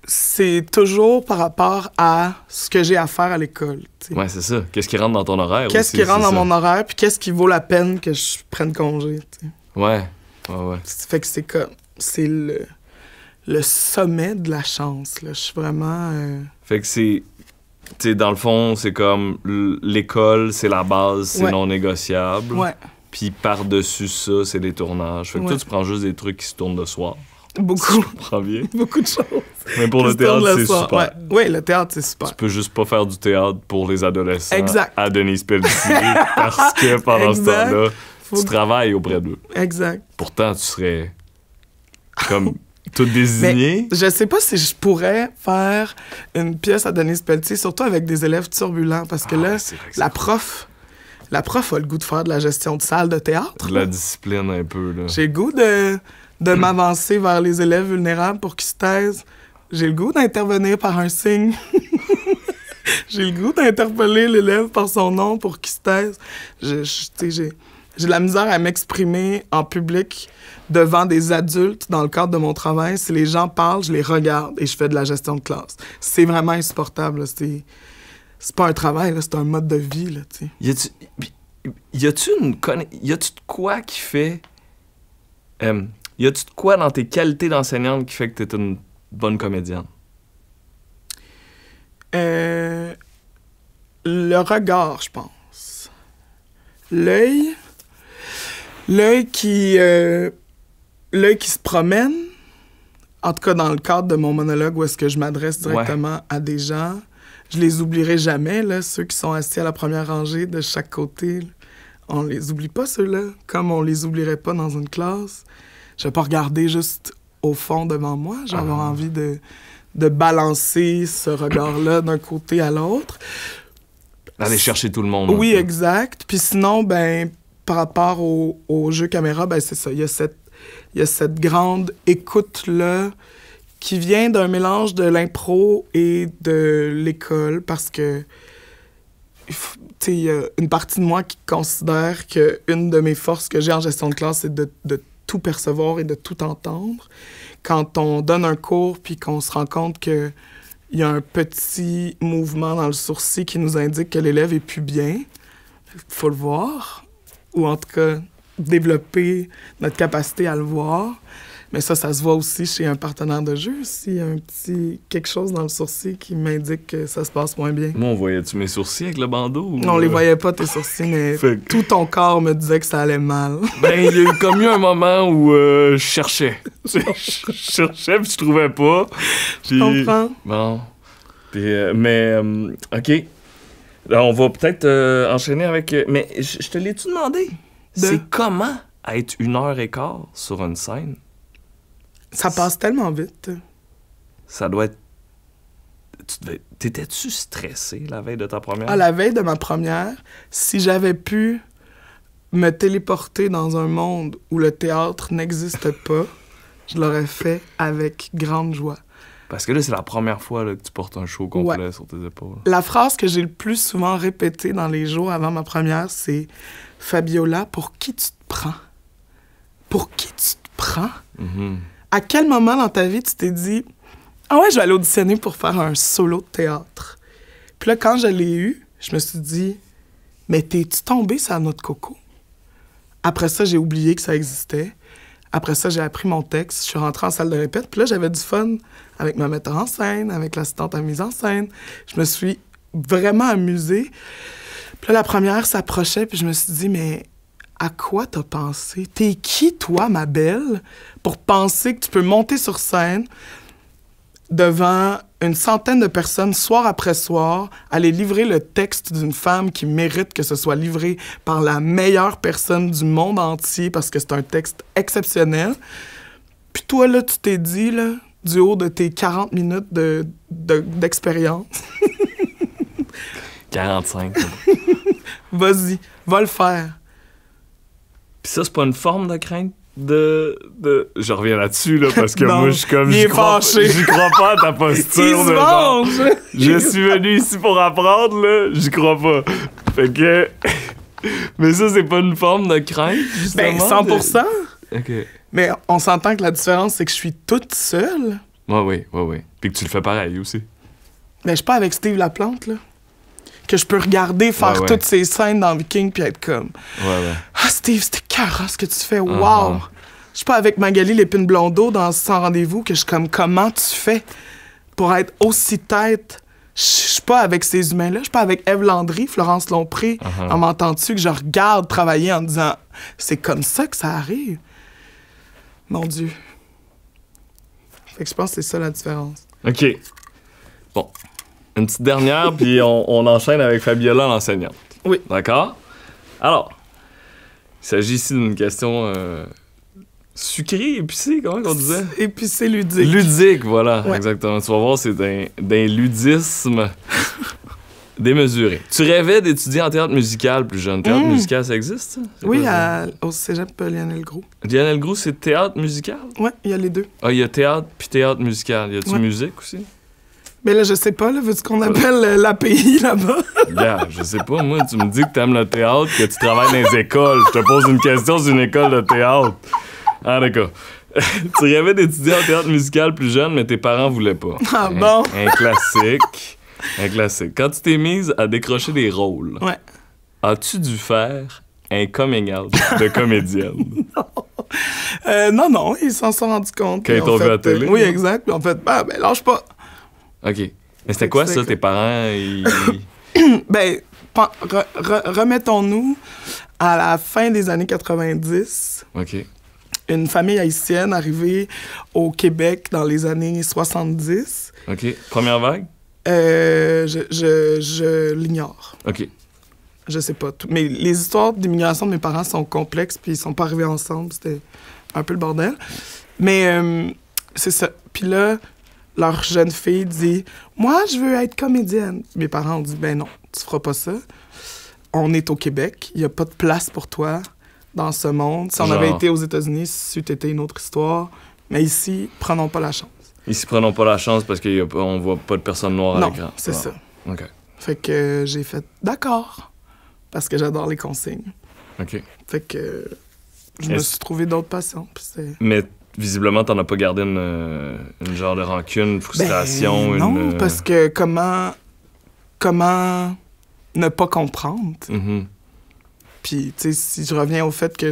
[SPEAKER 2] c'est toujours par rapport à ce que j'ai à faire à l'école.
[SPEAKER 1] Ouais, c'est ça. Qu'est-ce qui rentre dans ton horaire? Qu'est-ce qui rentre dans mon
[SPEAKER 2] horaire, puis qu'est-ce qui vaut la peine que je prenne congé. T'sais.
[SPEAKER 1] Ouais, ouais, ouais.
[SPEAKER 2] Fait que c'est comme. C'est le, le sommet de la chance. Je suis vraiment. Euh,
[SPEAKER 1] fait que c'est. Tu dans le fond, c'est comme l'école, c'est la base, c'est non négociable. Ouais. Puis par-dessus ça, c'est des tournages. Fait que toi, tu prends juste des trucs qui se tournent de soi.
[SPEAKER 2] Beaucoup. Beaucoup de choses.
[SPEAKER 1] Mais pour le théâtre, c'est super. Oui, le théâtre, c'est super. Tu peux juste pas faire du théâtre pour les adolescents à Denise Pelletier
[SPEAKER 2] parce que pendant ce temps-là,
[SPEAKER 1] tu travailles auprès d'eux. Exact. Pourtant, tu serais comme tout désigné.
[SPEAKER 2] je sais pas si je pourrais faire une pièce à Denise Pelletier, surtout avec des élèves turbulents, parce que ah là, la prof la prof a le goût de faire de la gestion de salle de théâtre. De la
[SPEAKER 1] discipline un peu.
[SPEAKER 2] J'ai le goût de de m'avancer vers les élèves vulnérables pour qu'ils se taisent. J'ai le goût d'intervenir par un signe. j'ai le goût d'interpeller l'élève par son nom pour qu'il se taise. Je, j'ai, de la misère à m'exprimer en public devant des adultes dans le cadre de mon travail. Si les gens parlent, je les regarde et je fais de la gestion de classe. C'est vraiment insupportable. C'est, pas un travail, c'est un mode de vie. Là,
[SPEAKER 1] y a-tu y quoi qui fait euh, y a-tu de quoi dans tes qualités d'enseignante qui fait que tu es une bonne comédienne?
[SPEAKER 2] Euh, le regard, je pense. L'œil. L'œil qui. Euh, l'œil qui se promène. En tout cas, dans le cadre de mon monologue où est-ce que je m'adresse directement à des gens. Je les oublierai jamais, là, ceux qui sont assis à la première rangée de chaque côté. On les oublie pas, ceux-là, comme on les oublierait pas dans une classe je vais pas regarder juste au fond devant moi. J'avais ah. envie de, de balancer ce regard-là d'un côté à l'autre.
[SPEAKER 1] aller chercher tout le monde. Oui,
[SPEAKER 2] exact. Puis sinon, ben, par rapport au, jeu caméra, ben, c'est ça. Il y a cette, il y a cette grande écoute-là qui vient d'un mélange de l'impro et de l'école parce que il y a une partie de moi qui considère que une de mes forces que j'ai en gestion de classe, c'est de, de tout percevoir et de tout entendre. Quand on donne un cours puis qu'on se rend compte qu'il y a un petit mouvement dans le sourcil qui nous indique que l'élève est plus bien, il faut le voir ou en tout cas développer notre capacité à le voir. Mais ça, ça se voit aussi chez un partenaire de jeu, s'il y a un petit quelque chose dans le sourcil qui m'indique que ça se passe moins bien.
[SPEAKER 1] Moi, on voyait-tu mes sourcils avec le bandeau? Non, on les euh? voyait pas,
[SPEAKER 2] tes sourcils, mais tout ton corps me disait que ça allait mal.
[SPEAKER 1] ben, il y a eu comme eu un moment où euh, je cherchais. je cherchais, puis je trouvais pas. Ton Je Bon. Euh, mais, OK. On va peut-être enchaîner avec. Mais je te l'ai-tu demandé? C'est comment être une heure et quart sur une scène
[SPEAKER 2] ça passe tellement vite.
[SPEAKER 1] Ça doit être. T'étais-tu stressé la veille de ta première? À la
[SPEAKER 2] veille de ma première, si j'avais pu me téléporter dans un monde où le théâtre n'existe pas, je l'aurais fait avec grande joie.
[SPEAKER 1] Parce que là, c'est la première fois que tu portes un show complet sur tes épaules. La
[SPEAKER 2] phrase que j'ai le plus souvent répétée dans les jours avant ma première, c'est Fabiola, pour qui tu te prends Pour qui tu te prends mm-hmm à quel moment dans ta vie tu t'es dit Ah ouais, je vais aller auditionner pour faire un solo de théâtre? Puis là, quand je l'ai eu, je me suis dit Mais t'es-tu tombé sur notre coco? Après ça, j'ai oublié que ça existait. Après ça, j'ai appris mon texte. Je suis rentrée en salle de répète. Puis là, j'avais du fun avec ma metteur en scène, avec l'assistante à mise en scène. Je me suis vraiment amusée. Puis là, la première s'approchait, puis je me suis dit, mais à quoi t'as pensé? T'es qui, toi, ma belle, pour penser que tu peux monter sur scène devant une centaine de personnes, soir après soir, aller livrer le texte d'une femme qui mérite que ce soit livré par la meilleure personne du monde entier parce que c'est un texte exceptionnel. Puis toi, là, tu t'es dit, là, du haut de tes 40 minutes d'expérience.
[SPEAKER 1] 45.
[SPEAKER 2] Vas-y, va le faire ça, c'est pas une forme de crainte de,
[SPEAKER 1] Je reviens là-dessus, là, parce que moi, je suis comme... Je crois, crois pas à ta posture. de genre, je suis venu ici pour apprendre, là. J'y crois pas. Fait que...
[SPEAKER 2] Mais ça, c'est pas une forme de crainte, ben, justement. Ben, 100 OK. Mais on s'entend que la différence, c'est que je suis toute seule.
[SPEAKER 1] Ouais, oui, ouais, oui. Puis que tu le fais pareil aussi. Mais
[SPEAKER 2] ben, je suis pas avec Steve Laplante, là que je peux regarder faire toutes ces scènes dans Viking puis être comme Ah Steve, c'était carré ce que tu fais, uh-huh. wow! Je suis pas avec Magali Lépine Blondeau dans Sans rendez-vous que je suis comme comment tu fais pour être aussi tête je suis pas avec ces humains-là, je suis pas avec Eve Landry, Florence Lompré, uh-huh. en m'entendant tu que je regarde travailler en disant c'est comme ça que ça arrive. Mon Dieu. Fait que je pense que c'est ça la différence.
[SPEAKER 1] OK. Bon, une petite dernière, puis on, enchaîne avec Fabiola, l'enseignante. Oui. D'accord? Alors, il s'agit ici d'une question euh, sucrée, épicée, comment on disait? Épicée ludique. Ludique, voilà, exactement. Tu vas voir, c'est d'un, ludisme démesuré. Tu rêvais d'étudier en théâtre musical plus jeune. Théâtre hmm. musical, ça existe?
[SPEAKER 2] Oui, au cégep Lionel Gros.
[SPEAKER 1] Lionel Gros, c'est théâtre
[SPEAKER 2] musical? Oui, il y a les deux.
[SPEAKER 1] Ah, il y a théâtre puis théâtre musical. Y a-tu musique aussi?
[SPEAKER 2] Mais là, je sais pas, là, veux-tu qu'on appelle euh, l'API là-bas?
[SPEAKER 1] yeah, je sais pas, moi, tu me dis que t'aimes le théâtre, que tu travailles dans les écoles. Je te pose une question sur une école de théâtre. En tout cas. tu rêvais d'étudier en théâtre musical plus jeune, mais tes parents voulaient pas. Ah bon? Un, classique. un classique. Quand tu t'es mise à décrocher des rôles, as-tu dû faire un coming out de comédienne? non.
[SPEAKER 2] Euh, non, non, ils s'en sont rendus compte. Quand ils t'ont vu à télé? Oui, exact. mais en fait, ah, ben lâche pas.
[SPEAKER 1] OK. Mais c'était quoi ça, tes parents? Ils...
[SPEAKER 2] ben, remettons-nous à la fin des années 90. OK. Une famille haïtienne arrivée au Québec dans les années 70.
[SPEAKER 1] OK. Première vague?
[SPEAKER 2] Euh, je, je, je l'ignore. OK. Je sais pas. Tout. Mais les histoires d'immigration de mes parents sont complexes, puis ils sont pas arrivés ensemble. C'était un peu le bordel. Mais euh, c'est ça. Puis là, leur jeune fille dit Moi, je veux être comédienne. Mes parents ont dit Ben non, tu feras pas ça. On est au Québec, il n'y a pas de place pour toi dans ce monde. Si on avait été aux États-Unis, c'eût été une autre histoire. Mais ici, prenons pas la chance.
[SPEAKER 1] Ici, prenons pas la chance parce qu'on voit pas de personnes noire à l'écran. C'est ça. OK.
[SPEAKER 2] Fait que euh, j'ai fait d'accord parce que j'adore les consignes. OK. Fait que je me suis trouvé d'autres passions.
[SPEAKER 1] Mais visiblement, t'en as pas gardé une, euh, genre de rancune, frustration. Ben, non, euh, parce
[SPEAKER 2] que comment, comment ne pas comprendre? Mm-hmm. Puis, tu sais, si je reviens au fait que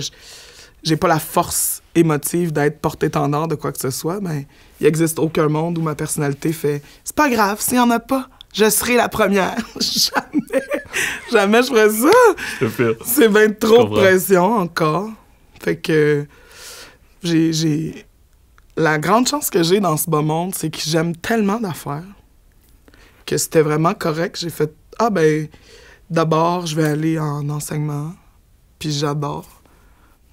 [SPEAKER 2] j'ai pas la force émotive d'être porté tendance de quoi que ce soit, ben, il existe aucun monde où ma personnalité fait c'est pas grave, s'il y en a pas, je serai la première. jamais, jamais je ferai ça. C'est bien trop de pression encore. Fait que j'ai. La grande chance que j'ai dans ce beau monde, c'est que j'aime tellement d'affaires que c'était vraiment correct. J'ai fait Ah, ben, d'abord, je vais aller en enseignement, puis j'adore.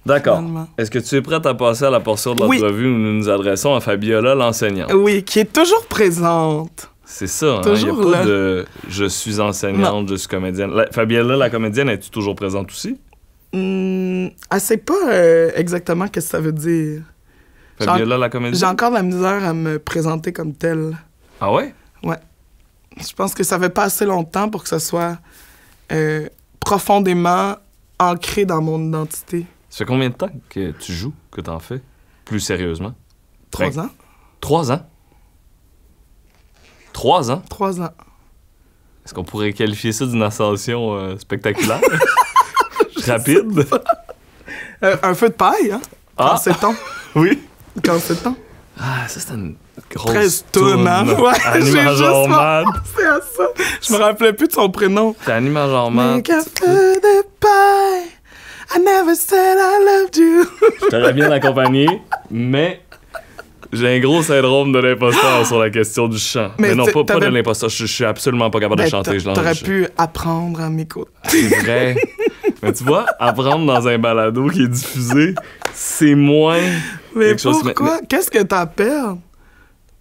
[SPEAKER 1] D'accord. Est-ce que tu es prête à passer à la portion de l'entrevue où nous nous adressons à Fabiola, l'enseignante?
[SPEAKER 2] Oui, qui est toujours présente.
[SPEAKER 1] C'est ça. hein? Il de je suis enseignante, je suis comédienne. Fabiola, la comédienne, es-tu toujours présente aussi?
[SPEAKER 2] Hum... elle sais pas euh, exactement ce que ça veut dire. la comédie? J'ai encore de la misère à me présenter comme telle. Ah ouais? Ouais. Je pense que ça fait pas assez longtemps pour que ça soit euh, profondément ancré dans mon identité.
[SPEAKER 1] Ça fait combien de temps que tu joues, que t'en fais, plus sérieusement? Trois ben, ans. Trois ans? Trois ans? Trois ans. Est-ce qu'on pourrait qualifier ça d'une ascension euh, spectaculaire? rapide.
[SPEAKER 2] Euh, un feu de paille, hein? Ah. Quand c'est temps. oui. Quand c'est temps.
[SPEAKER 1] Ah, ça, c'est une grosse 13 hein? Ouais, j'ai juste à
[SPEAKER 2] ça.
[SPEAKER 1] Je me rappelais plus de son prénom. C'est Annie Majorman. Make
[SPEAKER 2] feu de paille. I never said I loved you.
[SPEAKER 1] Je t'aurais bien accompagné, mais j'ai un gros syndrome de l'imposteur sur la question du chant. Mais, non, pas, de l'imposteur. Je, suis absolument pas capable de ben, chanter. T'aurais
[SPEAKER 2] pu apprendre à m'écouter.
[SPEAKER 1] C'est vrai. Mais tu vois, apprendre dans un balado qui est diffusé, c'est moins. Mais pourquoi?
[SPEAKER 2] Qu'est-ce que t'as à perdre?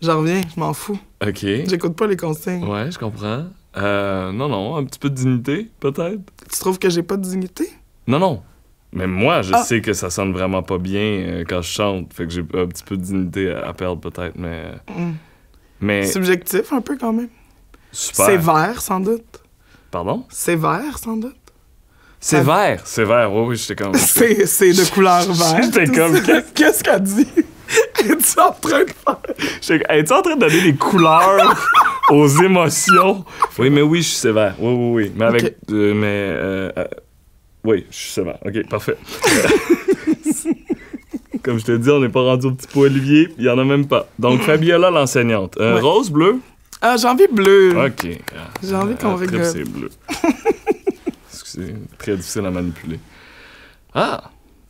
[SPEAKER 2] J'en reviens, je m'en fous.
[SPEAKER 1] OK. J'écoute
[SPEAKER 2] pas les consignes.
[SPEAKER 1] Ouais, je comprends. Euh, non, non, un petit peu de dignité, peut-être. Tu trouves que j'ai
[SPEAKER 2] pas de dignité?
[SPEAKER 1] Non, non. Mais moi, je ah. sais que ça sonne vraiment pas bien euh, quand je chante. Fait que j'ai un petit peu de dignité à perdre, peut-être, mais. Mm. mais...
[SPEAKER 2] Subjectif, un peu quand même. Super. vert, sans doute.
[SPEAKER 1] Pardon? C'est vert, sans doute. C'est vert, c'est vert. Oui, oui, j'étais comme. C'est,
[SPEAKER 2] c'est de couleur vert. J'étais comme. Qu'est-ce qu'elle dit? Es-tu en train de faire. es est en train de donner des couleurs
[SPEAKER 1] aux émotions? Oui, mais oui, je suis sévère. Oui, oui, oui. Mais avec. mais. Euh, euh, oui, je suis sévère. OK, parfait. Comme je te dis, on n'est pas rendu au petit pot Olivier. Il n'y en a même pas. Donc, mm. Fabiola, l'enseignante. Euh, rose, bleu? Ah, j'ai
[SPEAKER 2] envie bleu. OK.
[SPEAKER 1] j'ai envie qu'on rigole. C'est bleu c'est très difficile à manipuler. Ah,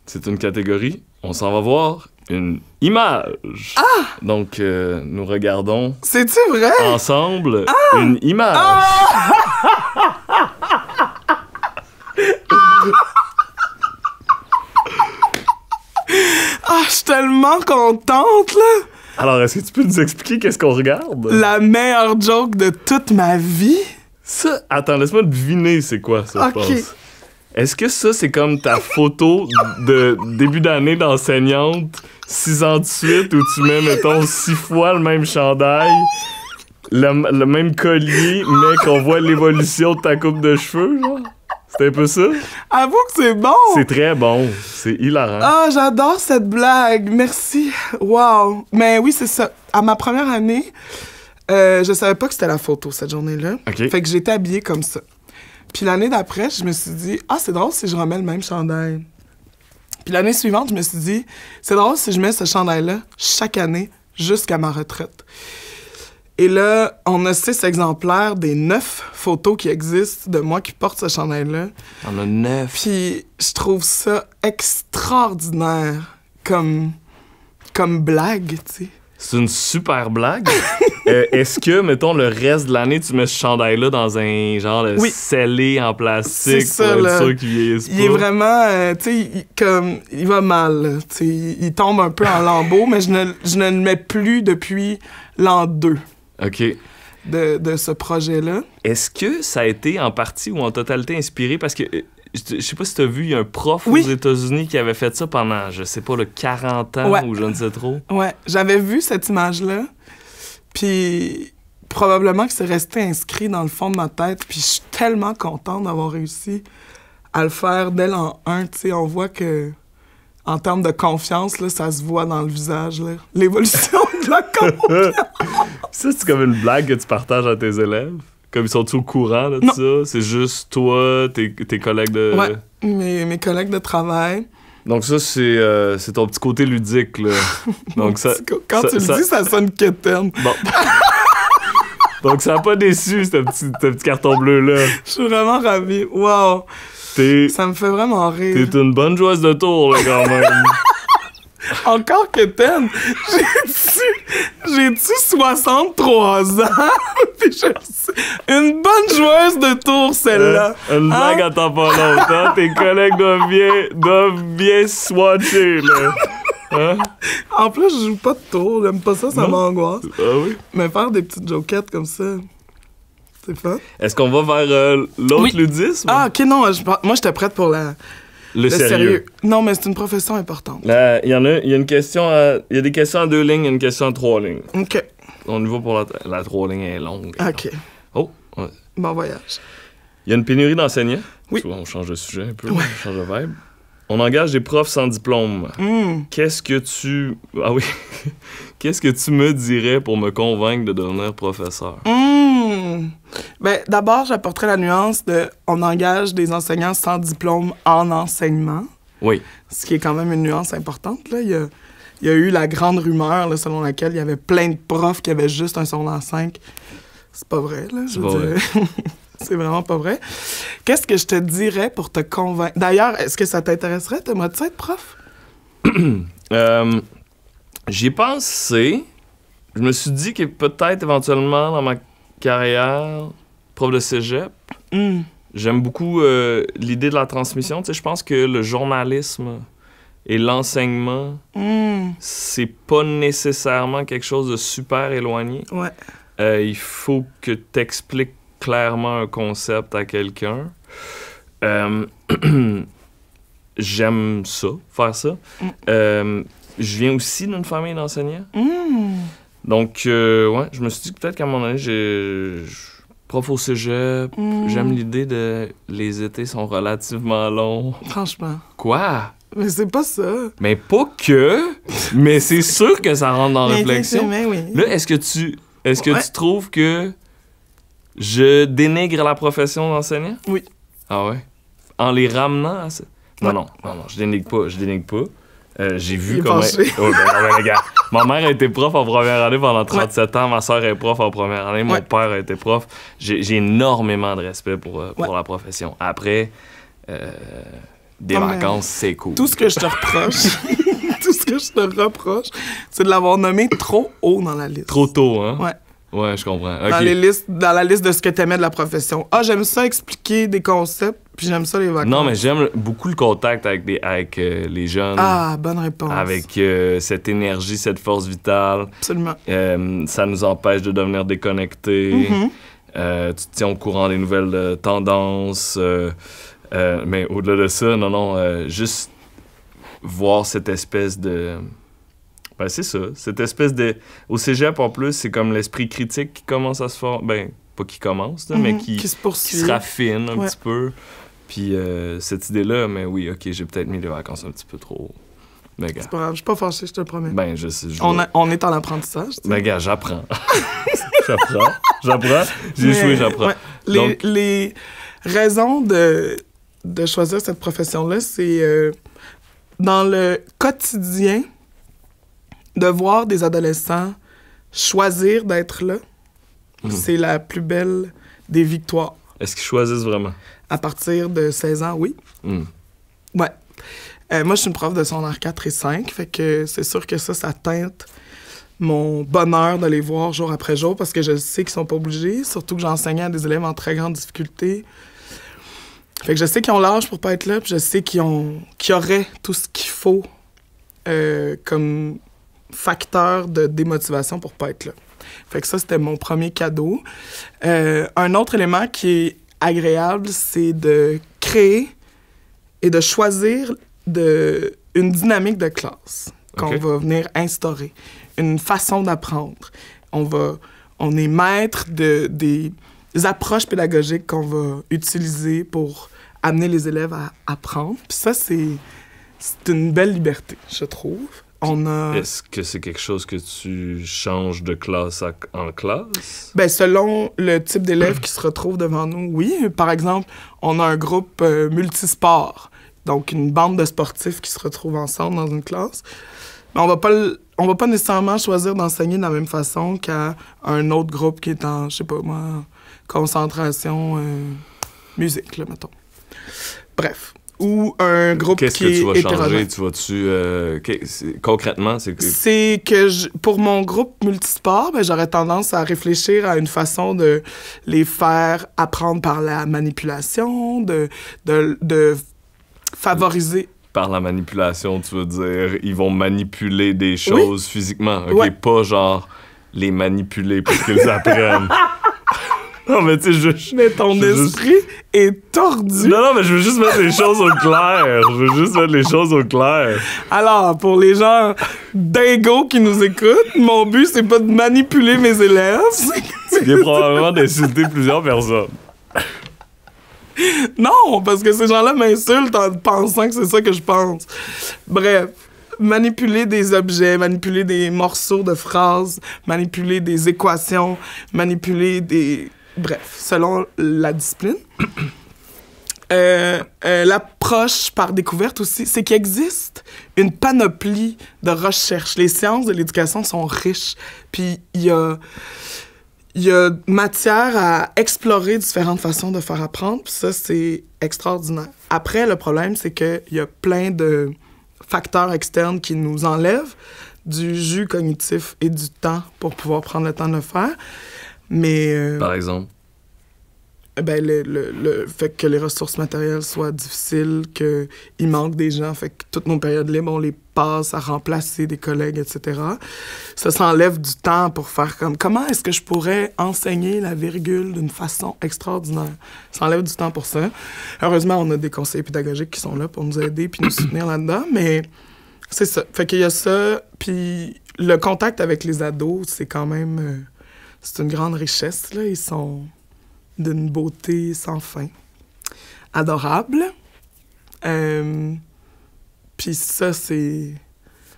[SPEAKER 1] c'est une catégorie. On s'en va voir une image. Ah! Donc, euh, nous regardons. C'est-tu vrai? Ensemble, ah! une image.
[SPEAKER 2] Ah! ah, je suis tellement contente, là! Alors, est-ce que tu peux nous expliquer qu'est-ce qu'on regarde? La meilleure joke de toute ma vie?
[SPEAKER 1] Ça, attends, laisse-moi deviner c'est quoi ça, je pense. Est-ce que ça, c'est comme ta photo de début d'année d'enseignante, 6 ans de suite, où tu mets, mettons, six fois le même chandail, le, même collier, mais qu'on voit l'évolution de ta coupe de cheveux, genre? C'est un peu ça?
[SPEAKER 2] Avoue que c'est bon! C'est
[SPEAKER 1] très bon. C'est hilarant.
[SPEAKER 2] Ah, j'adore cette blague. Merci. Waouh. Mais oui, c'est ça. À ma première année, euh, je savais pas que c'était la photo cette journée-là. Fait que j'étais habillée comme ça. Puis l'année d'après, je me suis dit, ah, c'est drôle si je remets le même chandail. Puis l'année suivante, je me suis dit, c'est drôle si je mets ce chandail-là chaque année jusqu'à ma retraite. Et là, on a six exemplaires des neuf photos qui existent de moi qui porte ce chandail-là. On a neuf. Puis je trouve ça extraordinaire comme, comme blague, tu sais.
[SPEAKER 1] C'est une super blague. Euh, est-ce que, mettons, le reste de l'année, tu mets ce chandail-là dans un genre de scellé en plastique pour être Il est
[SPEAKER 2] vraiment, euh, tu sais, comme, il va mal. il tombe un peu en lambeaux, mais je ne, le mets plus depuis l'an 2. OK. De, ce projet-là.
[SPEAKER 1] Est-ce que ça a été en partie ou en totalité inspiré? Parce que euh, je sais pas si t'as vu, un prof aux États-Unis qui avait fait ça pendant, je sais pas, le 40 ans ou je ne sais trop.
[SPEAKER 2] Ouais, j'avais vu cette image-là. Puis probablement que c'est resté inscrit dans le fond de ma tête. Puis je suis tellement contente d'avoir réussi à le faire dès en un. Tu sais, on voit que en termes de confiance, ça se voit dans le visage.
[SPEAKER 1] L'évolution de la confiance. ça, c'est comme une blague que tu partages à tes élèves? Comme ils sont tous au courant de ça? C'est juste toi, tes, collègues de...
[SPEAKER 2] mes collègues de travail.
[SPEAKER 1] Donc ça, c'est euh, ton petit côté ludique, là. Donc Quand tu le dis,
[SPEAKER 2] ça sonne quétaine.
[SPEAKER 1] Bon. Donc ça n'a pas déçu, ce petit, carton bleu-là. Je suis vraiment ravi. Wow! Ça me fait vraiment rire. T'es une bonne joueuse de tour, là, quand même.
[SPEAKER 2] Encore quétaine! J'ai j'ai-tu 63 ans? Une bonne joueuse de tour, celle-là. Euh, une blague hein?
[SPEAKER 1] pas longtemps. Tes collègues
[SPEAKER 2] doivent bien, doivent bien swatcher, là. Hein? En plus, je joue pas de tour. J'aime pas ça, ça m'angoisse. Ah oui? Mais faire des petites joquettes comme ça, c'est fun.
[SPEAKER 1] Est-ce qu'on va vers euh, l'autre oui. ludisme?
[SPEAKER 2] Ah, ok, non. moi, j'étais prête pour la,
[SPEAKER 1] le, sérieux.
[SPEAKER 2] Non, mais c'est une profession importante.
[SPEAKER 1] Euh, il y en a, il y a une question, euh, il y a des questions en deux lignes, une question en trois lignes. OK. On y va pour la, la trois lignes est longue. OK. Oh.
[SPEAKER 2] Bon voyage.
[SPEAKER 1] Il y a une pénurie d'enseignants. Oui. on change de sujet un peu, on change de vibe. On engage des profs sans diplôme. Hmm. Qu'est-ce que tu. Ah oui. Qu'est-ce que tu me dirais pour me convaincre de devenir professeur?
[SPEAKER 2] Hmm. Ben, d'abord, j'apporterai la nuance de on engage des enseignants sans diplôme en enseignement. Oui. Ce qui est quand même une nuance importante. Là. Il, y a, eu la grande rumeur selon laquelle il y avait plein de profs qui avaient juste un son en 5. C'est pas vrai, là. Je veux dire. c'est vraiment pas vrai. Qu'est-ce que je te dirais pour te convaincre? D'ailleurs, est-ce que ça t'intéresserait, Thomas de être prof?
[SPEAKER 1] Euh, j'y ai pensé. Je me suis dit que peut-être éventuellement dans ma carrière, prof de cégep, hmm. j'aime beaucoup euh, l'idée de la transmission. Tu sais, je pense que le journalisme et l'enseignement, hmm. c'est pas nécessairement quelque chose de super éloigné. Ouais. Euh, il faut que tu expliques clairement un concept à quelqu'un. Euh, j'aime ça, faire ça. Mm. Euh, je viens aussi d'une famille d'enseignants. Mm. Donc, euh, ouais, je me suis dit que peut-être qu'à mon âge donné, j'ai prof au cégep. Mm. J'aime l'idée de les étés sont relativement longs. Franchement. Quoi?
[SPEAKER 2] Mais c'est pas ça.
[SPEAKER 1] Mais pas que. mais c'est sûr que ça rentre dans la réflexion. Là, est-ce que tu est-ce que tu trouves que je dénigre la profession d'enseignant? Oui. Ah ouais? En les ramenant à ça? Non, non, non, non, je dénigre pas, je dénigre euh, j'ai vu comment. Oh, ben, ben, ben Ma mère a été prof en première année pendant 37 ans. Ma soeur est prof en première année. Mon père a été prof. J'ai énormément de respect pour, euh, pour la profession. Après, euh,
[SPEAKER 2] des vacances,
[SPEAKER 1] c'est cool. Tout
[SPEAKER 2] ce que je te reproche, tout ce que je te reproche, c'est de l'avoir nommé trop haut dans la liste. Trop tôt, hein? Ouais.
[SPEAKER 1] Ouais, je comprends. Dans, les listes,
[SPEAKER 2] dans la liste de ce que tu aimais de la profession. Ah, j'aime ça expliquer des concepts, puis j'aime ça les vacances. Non, mais
[SPEAKER 1] j'aime beaucoup le contact avec, des, avec euh, les jeunes. Ah,
[SPEAKER 2] bonne réponse. Avec
[SPEAKER 1] euh, cette énergie, cette force vitale. Absolument. Euh, ça nous empêche de devenir déconnectés. Mm-hmm. tu te tiens au courant des nouvelles tendances. mais au-delà de ça, non, non, juste voir cette espèce de ben, c'est ça. Cette espèce de. Au cégep, en plus, c'est comme l'esprit critique qui commence à se former. Ben, pas qui commence, mais mhm. qui, qui, se raffine un petit peu. Puis euh, cette idée-là, mais oui, OK, j'ai peut-être mis les vacances un petit peu trop. Ben, c'est
[SPEAKER 2] pas grave, je suis pas fâché, je te le promets.
[SPEAKER 1] Ben, je sais. on,
[SPEAKER 2] est en apprentissage.
[SPEAKER 1] Ben, gars, j'apprends. j'apprends. J'apprends.
[SPEAKER 2] J'ai joué, j'apprends. Les, raisons de, choisir cette profession-là, c'est euh, dans le quotidien, de voir des adolescents choisir d'être là, mhm. c'est la plus belle des victoires. Est-ce qu'ils choisissent vraiment? À partir de 16 ans, oui. Hmm. Ouais. Euh, moi, je suis une prof de son secondaire 4 et 5, fait que c'est sûr que ça, ça teinte mon bonheur de les voir jour après jour parce que je sais qu'ils sont pas obligés, surtout que j'enseignais à des élèves en très grande difficulté. Fait que je sais qu'ils ont l'âge pour pas être là, je sais qu'ils ont, qu'ils auraient tout ce qu'il faut euh, comme facteur de démotivation pour pas être là. Fait que ça, c'était mon premier cadeau. Euh, un autre élément qui est agréable, c'est de créer et de choisir de, une dynamique de classe qu'on va venir instaurer, une façon d'apprendre. On, va, on est maître de, des approches pédagogiques qu'on va utiliser pour amener les élèves à apprendre. Puis ça, c'est une belle liberté, je trouve. Est-ce
[SPEAKER 1] que c'est quelque chose que tu changes de classe en classe?
[SPEAKER 2] Ben, selon le type d'élève qui se retrouve devant nous, oui. Par exemple, on a un groupe euh, multisport, donc une bande de sportifs qui se retrouvent ensemble dans une classe. Mais on va pas on va pas nécessairement choisir d'enseigner de la même façon qu'à un autre groupe qui est en, je sais pas moi, concentration euh, musique, mettons. Bref ou un groupe Qu'est-ce qui que tu vas changer?
[SPEAKER 1] Tu euh, concrètement, c'est que...
[SPEAKER 2] C'est que pour mon groupe multisport, ben, j'aurais tendance à réfléchir à une façon de les faire apprendre par la manipulation, de, de,
[SPEAKER 1] favoriser par la manipulation, tu veux dire, ils vont manipuler des choses physiquement, ok? Pas genre les manipuler pour qu'ils apprennent.
[SPEAKER 2] Non, mais tu sais, je. Mais ton esprit est tordu. Non, non, mais je veux juste mettre les choses
[SPEAKER 1] au clair. Je veux juste mettre les choses au clair.
[SPEAKER 2] Alors, pour les gens dingos qui nous écoutent, mon but, c'est pas de manipuler mes élèves. C'est probablement
[SPEAKER 1] d'insulter plusieurs personnes.
[SPEAKER 2] Non, parce que ces gens-là m'insultent en pensant que c'est ça que je pense. Bref manipuler des objets, manipuler des morceaux de phrases, manipuler des équations, manipuler des bref, selon la discipline. Euh, euh, l'approche par découverte aussi, c'est qu'il existe une panoplie de recherches. Les sciences de l'éducation sont riches, puis il y a, y a matière à explorer différentes façons de faire apprendre, puis ça, c'est extraordinaire. Après, le problème, c'est qu'il y a plein de facteurs externes qui nous enlèvent du jus cognitif et du temps pour pouvoir prendre le temps de le faire. Mais. Euh, Par exemple? Euh, ben, le, le, le, fait que les ressources matérielles soient difficiles, qu'il manque des gens, fait que toutes nos périodes libres, on les passe à remplacer des collègues, etc. Ça s'enlève du temps pour faire comme comment est-ce que je pourrais enseigner la virgule d'une façon extraordinaire. Ça enlève du temps pour ça. Heureusement, on a des conseillers pédagogiques qui sont là pour nous aider puis nous soutenir là-dedans, mais c'est ça. Fait qu'il y a ça, puis le contact avec les ados, c'est quand même euh, c'est une grande richesse. Là. Ils sont d'une beauté sans fin. Adorables. Euh, puis ça, c'est.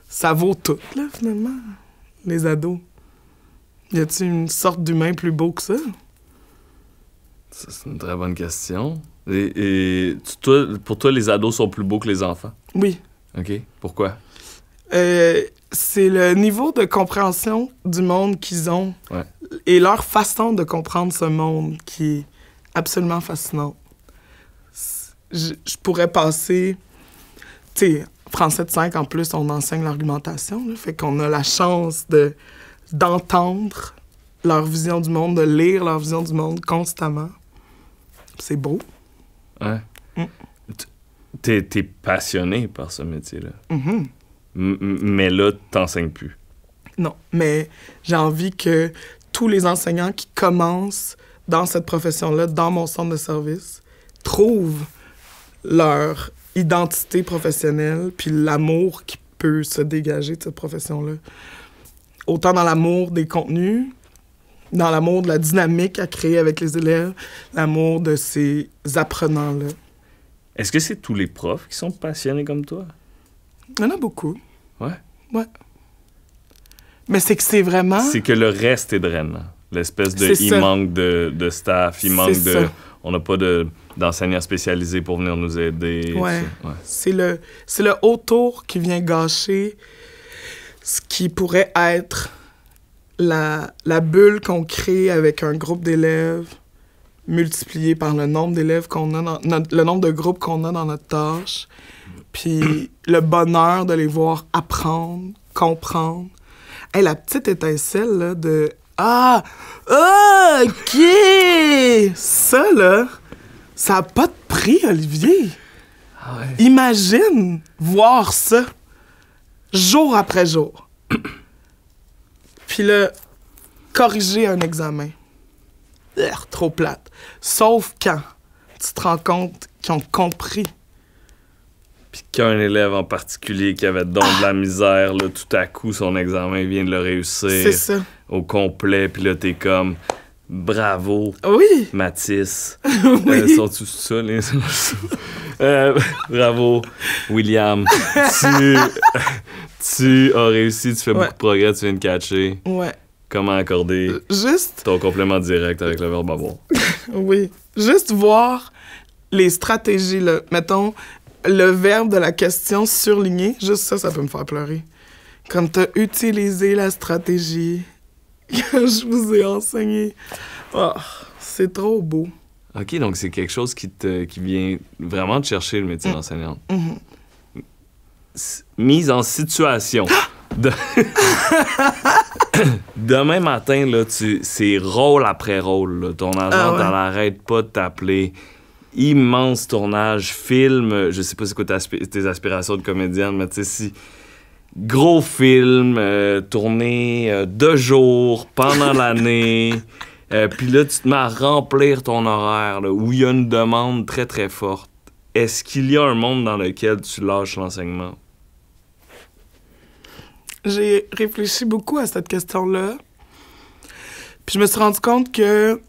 [SPEAKER 2] Ça vaut tout, là, finalement, les ados. Y a-t-il une sorte d'humain plus beau que ça?
[SPEAKER 1] c'est une très bonne question. Et, toi, pour toi, les ados sont plus beaux que les enfants? Oui. OK. Pourquoi?
[SPEAKER 2] Euh, c'est le niveau de compréhension du monde qu'ils ont et leur façon de comprendre ce monde qui est absolument fascinant. Je, pourrais passer, tu sais, français de 5 en plus, on enseigne l'argumentation, fait qu'on a la chance de d'entendre leur vision du monde, de lire leur vision du monde constamment. C'est beau. Ouais. Mm.
[SPEAKER 1] T'es passionné par ce métier-là. Mm-hmm mais là, t'enseignes
[SPEAKER 2] plus. Non, mais j'ai envie que tous les enseignants qui commencent dans cette profession-là, dans mon centre de service, trouvent leur identité professionnelle, puis l'amour qui peut se dégager de cette profession-là. Autant dans l'amour des contenus, dans l'amour de la dynamique à créer avec les élèves, l'amour de ces apprenants-là. Est-ce que c'est tous les profs qui sont passionnés comme toi? Il y en a beaucoup.
[SPEAKER 1] Ouais.
[SPEAKER 2] Mais c'est que c'est vraiment. C'est
[SPEAKER 1] que le reste est drainant. L'espèce de. Il manque de, staff, il manque de. On n'a pas d'enseignants spécialisés pour venir nous aider. Ouais.
[SPEAKER 2] C'est le, le haut tour qui vient gâcher ce qui pourrait être la, bulle qu'on crée avec un groupe d'élèves multiplié par le nombre d'élèves qu'on a, le nombre de groupes qu'on a dans notre tâche. Puis le bonheur de les voir apprendre, comprendre. Hey, la petite étincelle de Ah, OK! Ça, là, ça n'a pas de prix, Olivier. Ah Imagine voir ça jour après jour. Puis là, corriger un examen. trop plate. Sauf quand tu te rends compte qu'ils ont compris
[SPEAKER 1] puis qu'un élève en particulier qui avait donc de la ah! misère, là, tout à coup, son examen vient de le réussir ça. au complet, puis là, t'es comme... Bravo. Oui. Mathis. Euh, oui. sont tous seuls. euh, bravo, William. tu, tu as réussi, tu fais beaucoup de progrès, tu viens de catcher. Ouais. Comment accorder euh, Juste... ton complément direct avec le verbe avoir.
[SPEAKER 2] oui. Juste voir les stratégies, là. Mettons, le verbe de la question surligné, juste ça, ça peut me faire pleurer. Comme t'as utilisé la stratégie que je vous ai enseignée. Oh, c'est trop beau.
[SPEAKER 1] OK, donc c'est quelque chose qui, te, vient vraiment te chercher, le métier mm. d'enseignante. Mm-hmm. Mise en situation. Ah! De... Demain matin, là, tu... c'est rôle après rôle. Ton agent, ah pas de t'appeler immense tournage, film, je sais pas c'est quoi tes aspirations de comédienne, mais tu sais, si gros film, euh, tourné euh, deux jours pendant l'année. Euh, puis là, tu te mets à remplir ton horaire où il y a une demande très très forte. Est-ce qu'il y a un monde dans lequel tu lâches l'enseignement?
[SPEAKER 2] J'ai réfléchi beaucoup à cette question-là. Puis je me suis rendu compte que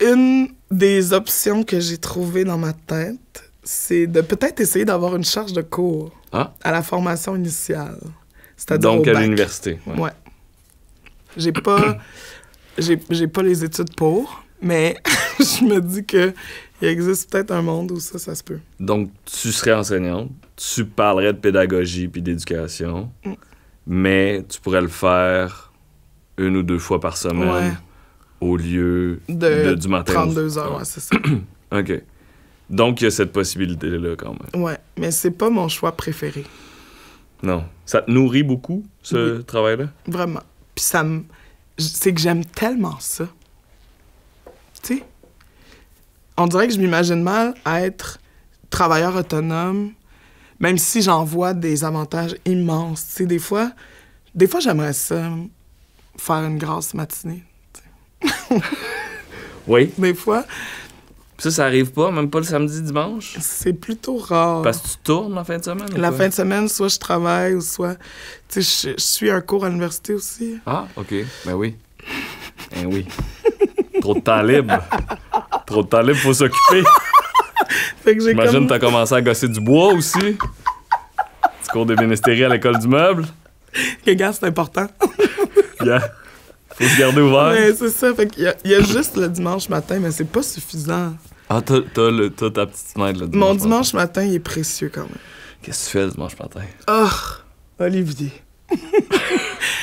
[SPEAKER 2] une des options que j'ai trouvées dans ma tête, c'est de peut-être essayer d'avoir une charge de cours ah. à la formation initiale. C'est-à-dire Donc à l'université. Ouais. J'ai pas, j'ai, j'ai pas les études pour, mais je me dis que il existe peut-être un monde où ça, ça se peut.
[SPEAKER 1] Donc, tu serais enseignante, tu parlerais de pédagogie puis d'éducation, mm. mais tu pourrais le faire une ou deux fois par semaine. Ouais au lieu de, du matin. 32 heures, c'est ça. OK. Donc, il y a cette possibilité-là quand même.
[SPEAKER 2] Ouais, mais c'est pas mon choix préféré.
[SPEAKER 1] Non. Ça te nourrit beaucoup, ce travail-là?
[SPEAKER 2] Vraiment. Puis ça me. C'est que j'aime tellement ça. Tu sais? On dirait que je m'imagine mal être travailleur autonome, même si j'en vois des avantages immenses. Tu sais, des fois, des fois j'aimerais ça, faire une grasse matinée.
[SPEAKER 1] oui. Des fois. Ça, ça arrive pas, même pas le samedi, dimanche. C'est plutôt
[SPEAKER 2] rare. Parce que tu tournes la fin de semaine. La fin de semaine, soit je travaille ou soit. Tu sais, je, suis un cours à l'université aussi. Ah,
[SPEAKER 1] OK. Ben oui. Ben oui. Trop de temps libre. Trop de temps libre, faut s'occuper.
[SPEAKER 2] fait que J'imagine comme... t'as
[SPEAKER 1] commencé à gosser du bois aussi. Tu cours de ministérie à l'école du meuble.
[SPEAKER 2] Que gars, c'est important.
[SPEAKER 1] yeah. Faut se garder ouvert.
[SPEAKER 2] c'est ça. il y a juste le dimanche matin, mais c'est pas suffisant.
[SPEAKER 1] Ah, t'as, as le- t'as ta petite semaine dimanche. Mon dimanche
[SPEAKER 2] matin, il est précieux quand même.
[SPEAKER 1] Qu'est-ce que tu fais le dimanche matin?
[SPEAKER 2] Oh, Olivier,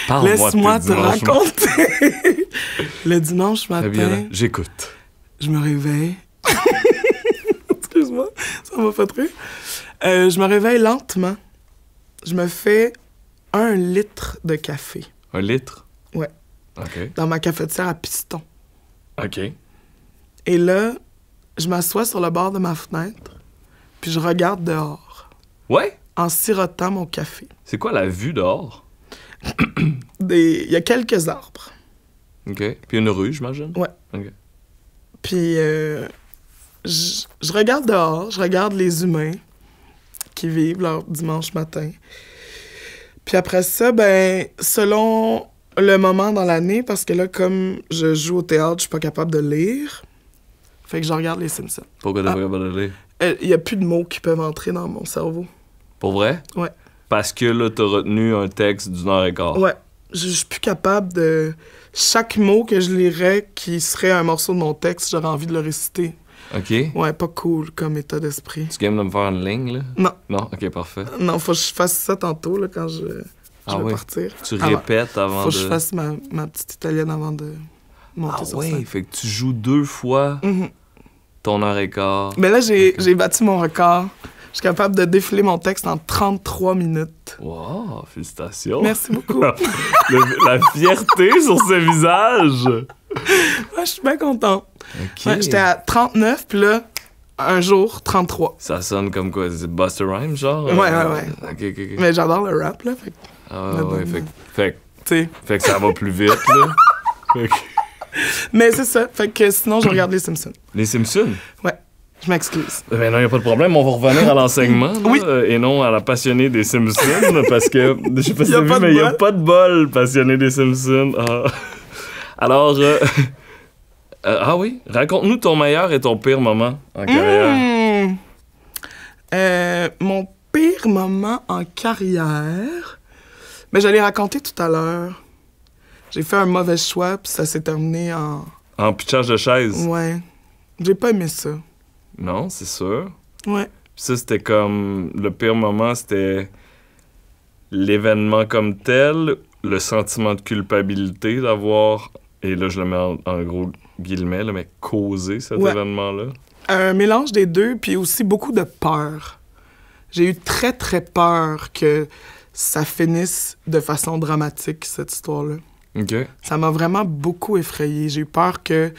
[SPEAKER 2] Parle-moi de laisse-moi te raconter. le dimanche Très bien, j'écoute. je me réveille. Excuse-moi, ça m'a va pas Euh, je me réveille lentement. Je me fais un litre de café. Un litre? Ouais dans ma cafetière à piston. OK. Et là, je m'assois sur le bord de ma fenêtre, puis je regarde dehors. Ouais? En sirotant mon café.
[SPEAKER 1] C'est quoi la vue dehors?
[SPEAKER 2] Des... Il y a quelques arbres.
[SPEAKER 1] OK. Puis une rue, j'imagine? Ouais. OK.
[SPEAKER 2] Puis euh, je, regarde dehors, je regarde les humains qui vivent leur dimanche matin. Puis après ça, ben, selon le moment dans l'année parce que là, comme je joue au théâtre, je suis pas capable de lire. Fait que je regarde les Simpsons.
[SPEAKER 1] Pourquoi t'es ah. pas de lire?
[SPEAKER 2] Il euh, y a plus de mots qui peuvent entrer dans mon cerveau.
[SPEAKER 1] Pour vrai? Ouais. Parce que là, t'as retenu un texte d'une heure et quart. Ouais.
[SPEAKER 2] Je, suis plus capable de. Chaque mot que je lirais qui serait un morceau de mon texte, j'aurais envie de le réciter. OK. Ouais, pas cool comme état d'esprit. Tu
[SPEAKER 1] game de me faire une ligne, là? Non. Non? OK, parfait. Non,
[SPEAKER 2] faut que je fasse ça tantôt, là, quand je. Ah partir. Tu ah, répètes avant Faut que je fasse ma, petite italienne avant de monter ah ouais, fait
[SPEAKER 1] que tu joues deux fois mhm. ton heure Mais
[SPEAKER 2] là, j'ai battu mon record. Je suis capable de défiler mon texte en 33 minutes.
[SPEAKER 1] Wow, félicitations. Merci beaucoup. la fierté sur ce visage.
[SPEAKER 2] Moi, je suis bien content. J'étais à 39, puis là, un jour, 33.
[SPEAKER 1] Ça sonne comme quoi? C'est Buster Rhymes, genre? Ouais, ouais, ouais. Mais
[SPEAKER 2] j'adore le rap, là.
[SPEAKER 1] Ah, ah ouais, fait, fait, fait, que ça va plus vite, là.
[SPEAKER 2] Mais c'est ça. Fait que sinon, je regarde les Simpsons. Les Simpsons? Ouais. Je m'excuse.
[SPEAKER 1] Eh ben non, il a pas de problème. On va revenir à l'enseignement oui. Euh, et non à la passionnée des Simpsons parce que, je sais pas si vous vu, mais il a pas de bol, passionnée des Simpsons. Ah. Alors, euh, euh, ah oui, raconte-nous ton meilleur et ton pire moment en hmm. carrière.
[SPEAKER 2] Euh, mon pire moment en carrière, mais je l'ai raconté tout à l'heure. J'ai fait un mauvais choix, puis ça s'est terminé en.
[SPEAKER 1] En pitchage de chaise.
[SPEAKER 2] Ouais. J'ai pas aimé ça.
[SPEAKER 1] Non, c'est sûr. Ouais. ça, c'était comme. Le pire moment, c'était. L'événement comme tel, le sentiment de culpabilité d'avoir. Et là, je le mets en, gros guillemets, mais causé cet événement-là.
[SPEAKER 2] Un mélange des deux, puis aussi beaucoup de peur. J'ai eu très, très peur que ça finisse de façon dramatique, cette histoire-là. Ça m'a vraiment beaucoup effrayé. J'ai eu peur que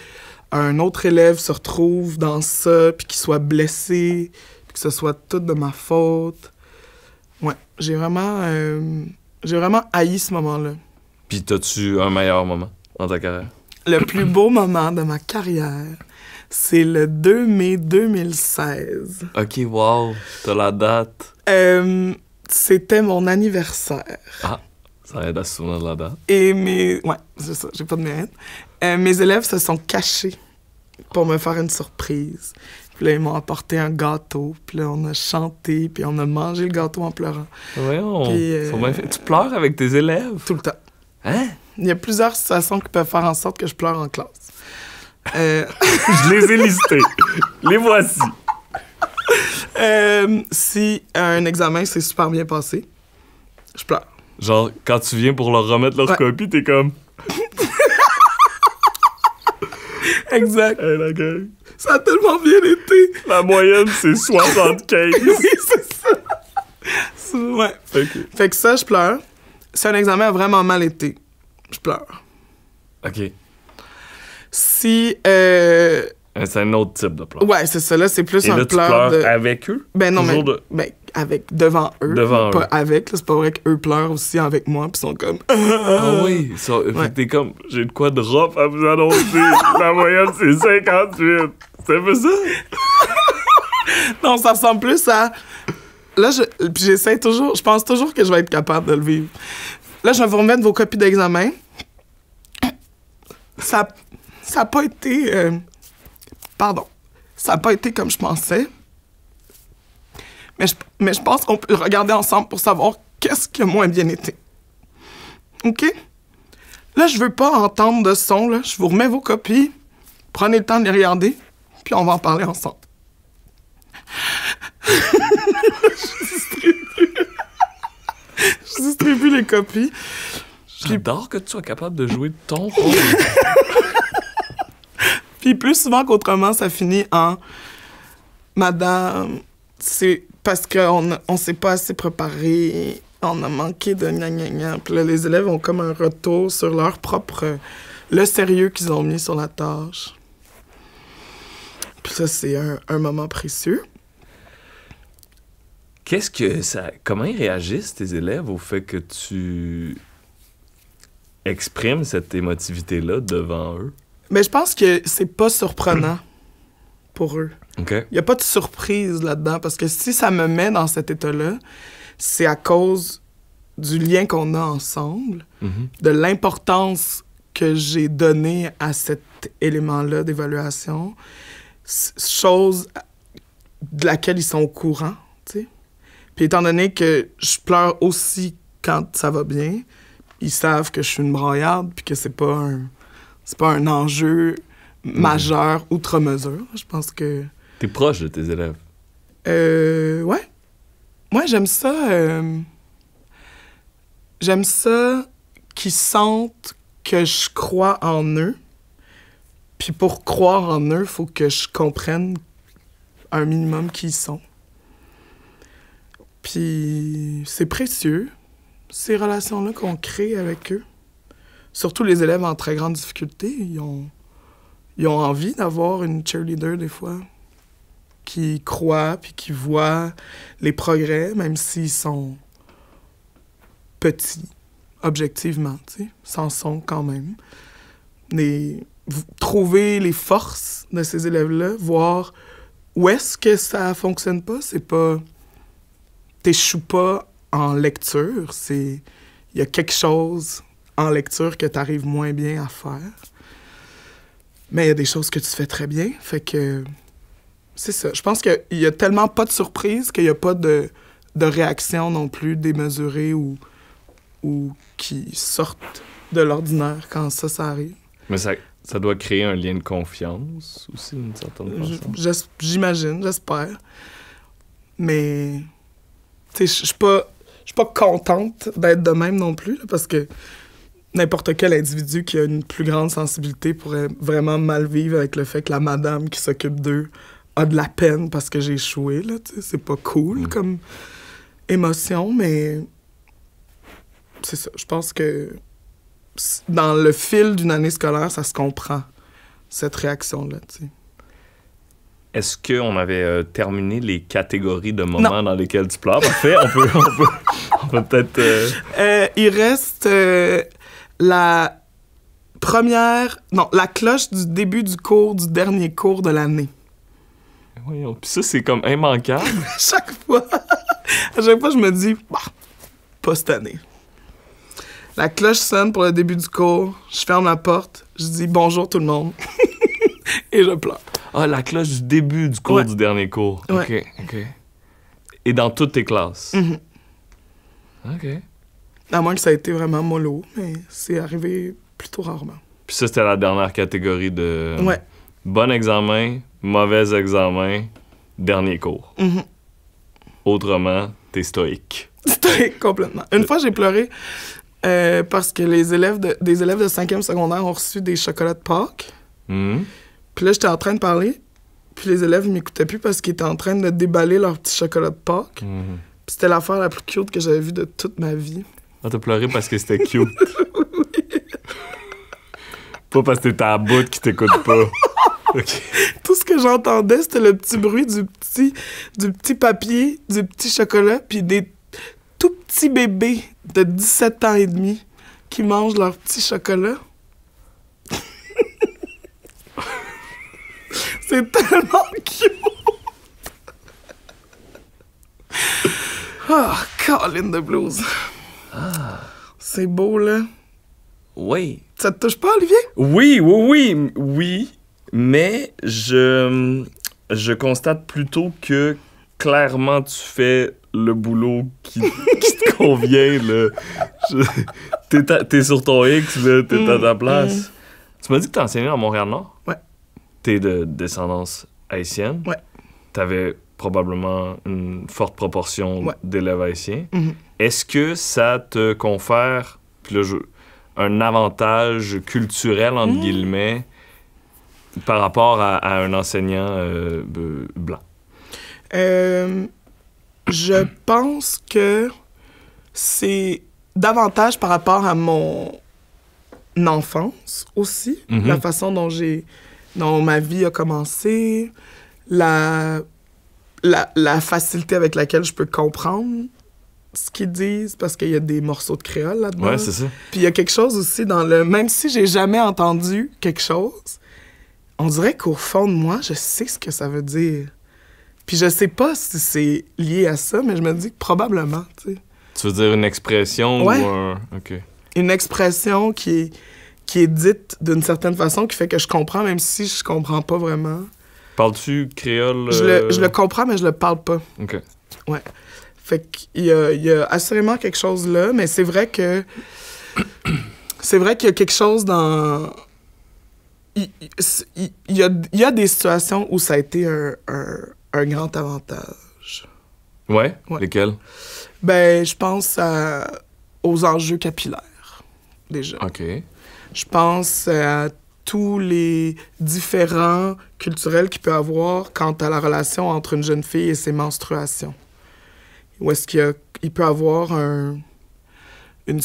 [SPEAKER 2] un autre élève se retrouve dans ça, puis qu'il soit blessé, puis que ce soit tout de ma faute. Ouais, j'ai vraiment, euh, j'ai vraiment haï ce moment-là.
[SPEAKER 1] Puis t'as-tu un meilleur moment dans ta carrière?
[SPEAKER 2] Le plus beau moment de ma carrière, c'est le 2 mai 2016.
[SPEAKER 1] OK, wow, t'as la date.
[SPEAKER 2] Euh, c'était mon anniversaire. Ah, ça aide à se souvenir de la date. Et mes. Ouais, c'est ça, j'ai pas de mérite. Euh, mes élèves se sont cachés pour me faire une surprise. Puis là, ils m'ont apporté un gâteau. Puis là, on a chanté, puis on a mangé le gâteau en pleurant.
[SPEAKER 1] Voyons. Euh, tu pleures avec tes
[SPEAKER 2] élèves? Tout le temps. Hein? Il y a plusieurs situations qui peuvent faire en sorte que je pleure en classe. Euh, je les ai listées. les voici. Euh, si un examen s'est super bien passé, je pleure.
[SPEAKER 1] Genre, quand tu viens pour leur remettre leur copie, t'es comme.
[SPEAKER 2] exact. Hey, la Ça a tellement bien été. La moyenne, c'est 75. oui, c'est ça. Ouais. Fait que ça, je pleure. Si un examen a vraiment mal été, je pleure. OK. Si. Euh
[SPEAKER 1] euh, c'est un autre type de pleurs. Ouais,
[SPEAKER 2] c'est ça. Là, c'est plus un là, tu de... avec
[SPEAKER 1] eux? Ben non, mais...
[SPEAKER 2] Ben, avec, devant eux. Devant pas avec. C'est pas vrai qu'eux pleurent aussi avec moi, puis sont comme... ah
[SPEAKER 1] oui! t'es comme, j'ai de quoi de rough à vous annoncer. La moyenne,
[SPEAKER 2] c'est 58. C'est pas ça? non, ça ressemble plus à... Là, j'essaie toujours... Je pense toujours que je vais être capable de le vivre. Là, je vais vous remettre vos copies d'examen. Ça... Ça pas été... Euh, Pardon, ça n'a pas été comme je pensais. Mais je, mais je pense qu'on peut regarder ensemble pour savoir qu'est-ce qui a moins bien été. OK? Là, je veux pas entendre de son, Je vous remets vos copies. Prenez le temps de les regarder, puis on va en parler ensemble. je distribue les copies.
[SPEAKER 1] J'adore que tu sois capable de jouer ton rôle.
[SPEAKER 2] Puis plus souvent qu'autrement, ça finit en Madame, c'est parce qu'on on, s'est pas assez préparé, on a manqué de gna gna gna. Puis là, les élèves ont comme un retour sur leur propre. le sérieux qu'ils ont mis sur la tâche. Puis ça, c'est un, moment précieux.
[SPEAKER 1] Qu'est-ce que ça. Comment ils réagissent, tes élèves, au fait que tu exprimes cette émotivité-là devant eux?
[SPEAKER 2] Mais je pense que c'est pas surprenant pour eux. Il y a pas de surprise là-dedans parce que si ça me met dans cet état-là, c'est à cause du lien qu'on a ensemble, mhm. de l'importance que j'ai donnée à cet élément-là d'évaluation, chose de laquelle ils sont au courant. Puis étant donné que je pleure aussi quand ça va bien, ils savent que je suis une broyarde puis que c'est pas un c'est pas un enjeu mm. majeur outre mesure. Je pense que.
[SPEAKER 1] T'es proche de tes élèves.
[SPEAKER 2] Euh, ouais. Moi, j'aime ça. Euh, j'aime ça qu'ils sentent que je crois en eux. Puis pour croire en eux, il faut que je comprenne un minimum qui ils sont. Puis c'est précieux, ces relations-là qu'on crée avec eux surtout les élèves en très grande difficulté, ils ont, envie d'avoir une cheerleader des fois qui croit puis qui voit les progrès, même s'ils sont petits, objectivement, tu sais, s'en sont quand même. trouver les forces de ces élèves-là, voir où est-ce que ça fonctionne pas, c'est pas. T'échoues pas en lecture, c'est. Il y a quelque chose en lecture que tu arrives moins bien à faire. Mais il y a des choses que tu fais très bien. Fait que c'est ça. Je pense qu'il y a tellement pas de surprise qu'il n'y a pas de, de, réaction non plus démesurée ou, ou qui sortent de l'ordinaire quand ça, ça arrive.
[SPEAKER 1] Mais ça, ça doit créer un lien de confiance aussi, une certaine façon.
[SPEAKER 2] J'imagine, j'espère. Mais, tu sais, je suis pas, contente d'être de même non plus, parce que n'importe quel individu qui a une plus grande sensibilité pourrait vraiment mal vivre avec le fait que la madame qui s'occupe d'eux a de la peine parce que j'ai échoué. c'est pas cool mm. comme émotion, mais c'est ça. Je pense que dans le fil d'une année scolaire, ça se comprend, cette réaction-là.
[SPEAKER 1] Est-ce qu'on avait euh, terminé les catégories de moments dans lesquels tu pleures? Parfait, on on peut, peut-être. Euh,
[SPEAKER 2] euh, il reste la première, non, la cloche du début du cours, du dernier cours de l'année.
[SPEAKER 1] Oui, puis ça, c'est comme immanquable.
[SPEAKER 2] à chaque fois, à chaque fois, je me dis, bah, pas cette année. La cloche sonne pour le début du cours, je ferme la porte, je dis bonjour tout le monde, et je pleure.
[SPEAKER 1] Ah, la cloche du début du cours, du dernier cours. OK, OK. Et dans toutes tes classes.
[SPEAKER 2] Mhm. OK. À moins que ça ait été vraiment mollo, mais c'est arrivé plutôt rarement.
[SPEAKER 1] Puis ça, c'était la dernière catégorie de. Ouais. Bon examen, mauvais examen, dernier cours. Mhm. Autrement, t'es stoïque.
[SPEAKER 2] Stoïque, complètement. Une fois, j'ai pleuré euh, parce que les élèves de, des élèves de 5e secondaire ont reçu des chocolats de Pâques. Mhm. Puis là, j'étais en train de parler, puis les élèves m'écoutaient plus parce qu'ils étaient en train de déballer leurs petits chocolats de Pâques. Mhm. Puis C'était l'affaire la plus cute que j'avais vue de toute ma vie.
[SPEAKER 1] Ah, t'as pleuré parce que c'était cute. oui. Pas parce que t'es à bout qui t'écoute pas.
[SPEAKER 2] Tout ce que j'entendais, c'était le petit bruit du petit, du petit papier, du petit chocolat, puis des tout petits bébés de 17 ans et demi qui mangent leur petit chocolat. C'est tellement cute! oh, Colin de Blues! C'est beau, là. Oui. Ça te touche pas, Olivier? Oui, oui, oui, oui.
[SPEAKER 1] Mais je, je constate plutôt que clairement tu fais le boulot qui, qui te convient. T'es sur ton X, t'es à ta mm, place. Mm. Tu m'as dit que t'es enseigné à Montréal-Nord? Ouais. T'es de descendance haïtienne? Ouais. T'avais probablement une forte proportion d'élèves haïtiens. Mm-hmm. Est-ce que ça te confère le jeu, un avantage culturel, entre mm-hmm. guillemets, par rapport à, un enseignant euh, blanc?
[SPEAKER 2] Euh, je pense que c'est davantage par rapport à mon enfance aussi, la mm-hmm. façon dont j'ai dont ma vie a commencé, la la, facilité avec laquelle je peux comprendre ce qu'ils disent parce qu'il y a des morceaux de créole là-dedans. Ouais, c'est ça. Puis il y a quelque chose aussi dans le même si j'ai jamais entendu quelque chose, on dirait qu'au fond de moi, je sais ce que ça veut dire. Puis je sais pas si c'est lié à ça, mais je me dis que probablement, tu sais.
[SPEAKER 1] Tu veux dire une expression ou un... OK.
[SPEAKER 2] Une expression qui est, qui est dite d'une certaine façon qui fait que je comprends même si je comprends pas vraiment.
[SPEAKER 1] Parles-tu créole? Je le, je, le, euh?
[SPEAKER 2] comprends, mais je le parle pas. OK. Ouais. Fait qu'il y, y, a assurément quelque chose là, mais c'est vrai que. C'est vrai qu'il y a quelque chose dans. Il, y a, il, y a, des situations où ça a été un, un, grand avantage.
[SPEAKER 1] Ouais? Lesquelles?
[SPEAKER 2] Ben, je pense aux enjeux capillaires, déjà. OK. Je pense à tous les différents culturel qu'il peut avoir quant à la relation entre une jeune fille et ses menstruations. Ou est-ce qu'il peut avoir une,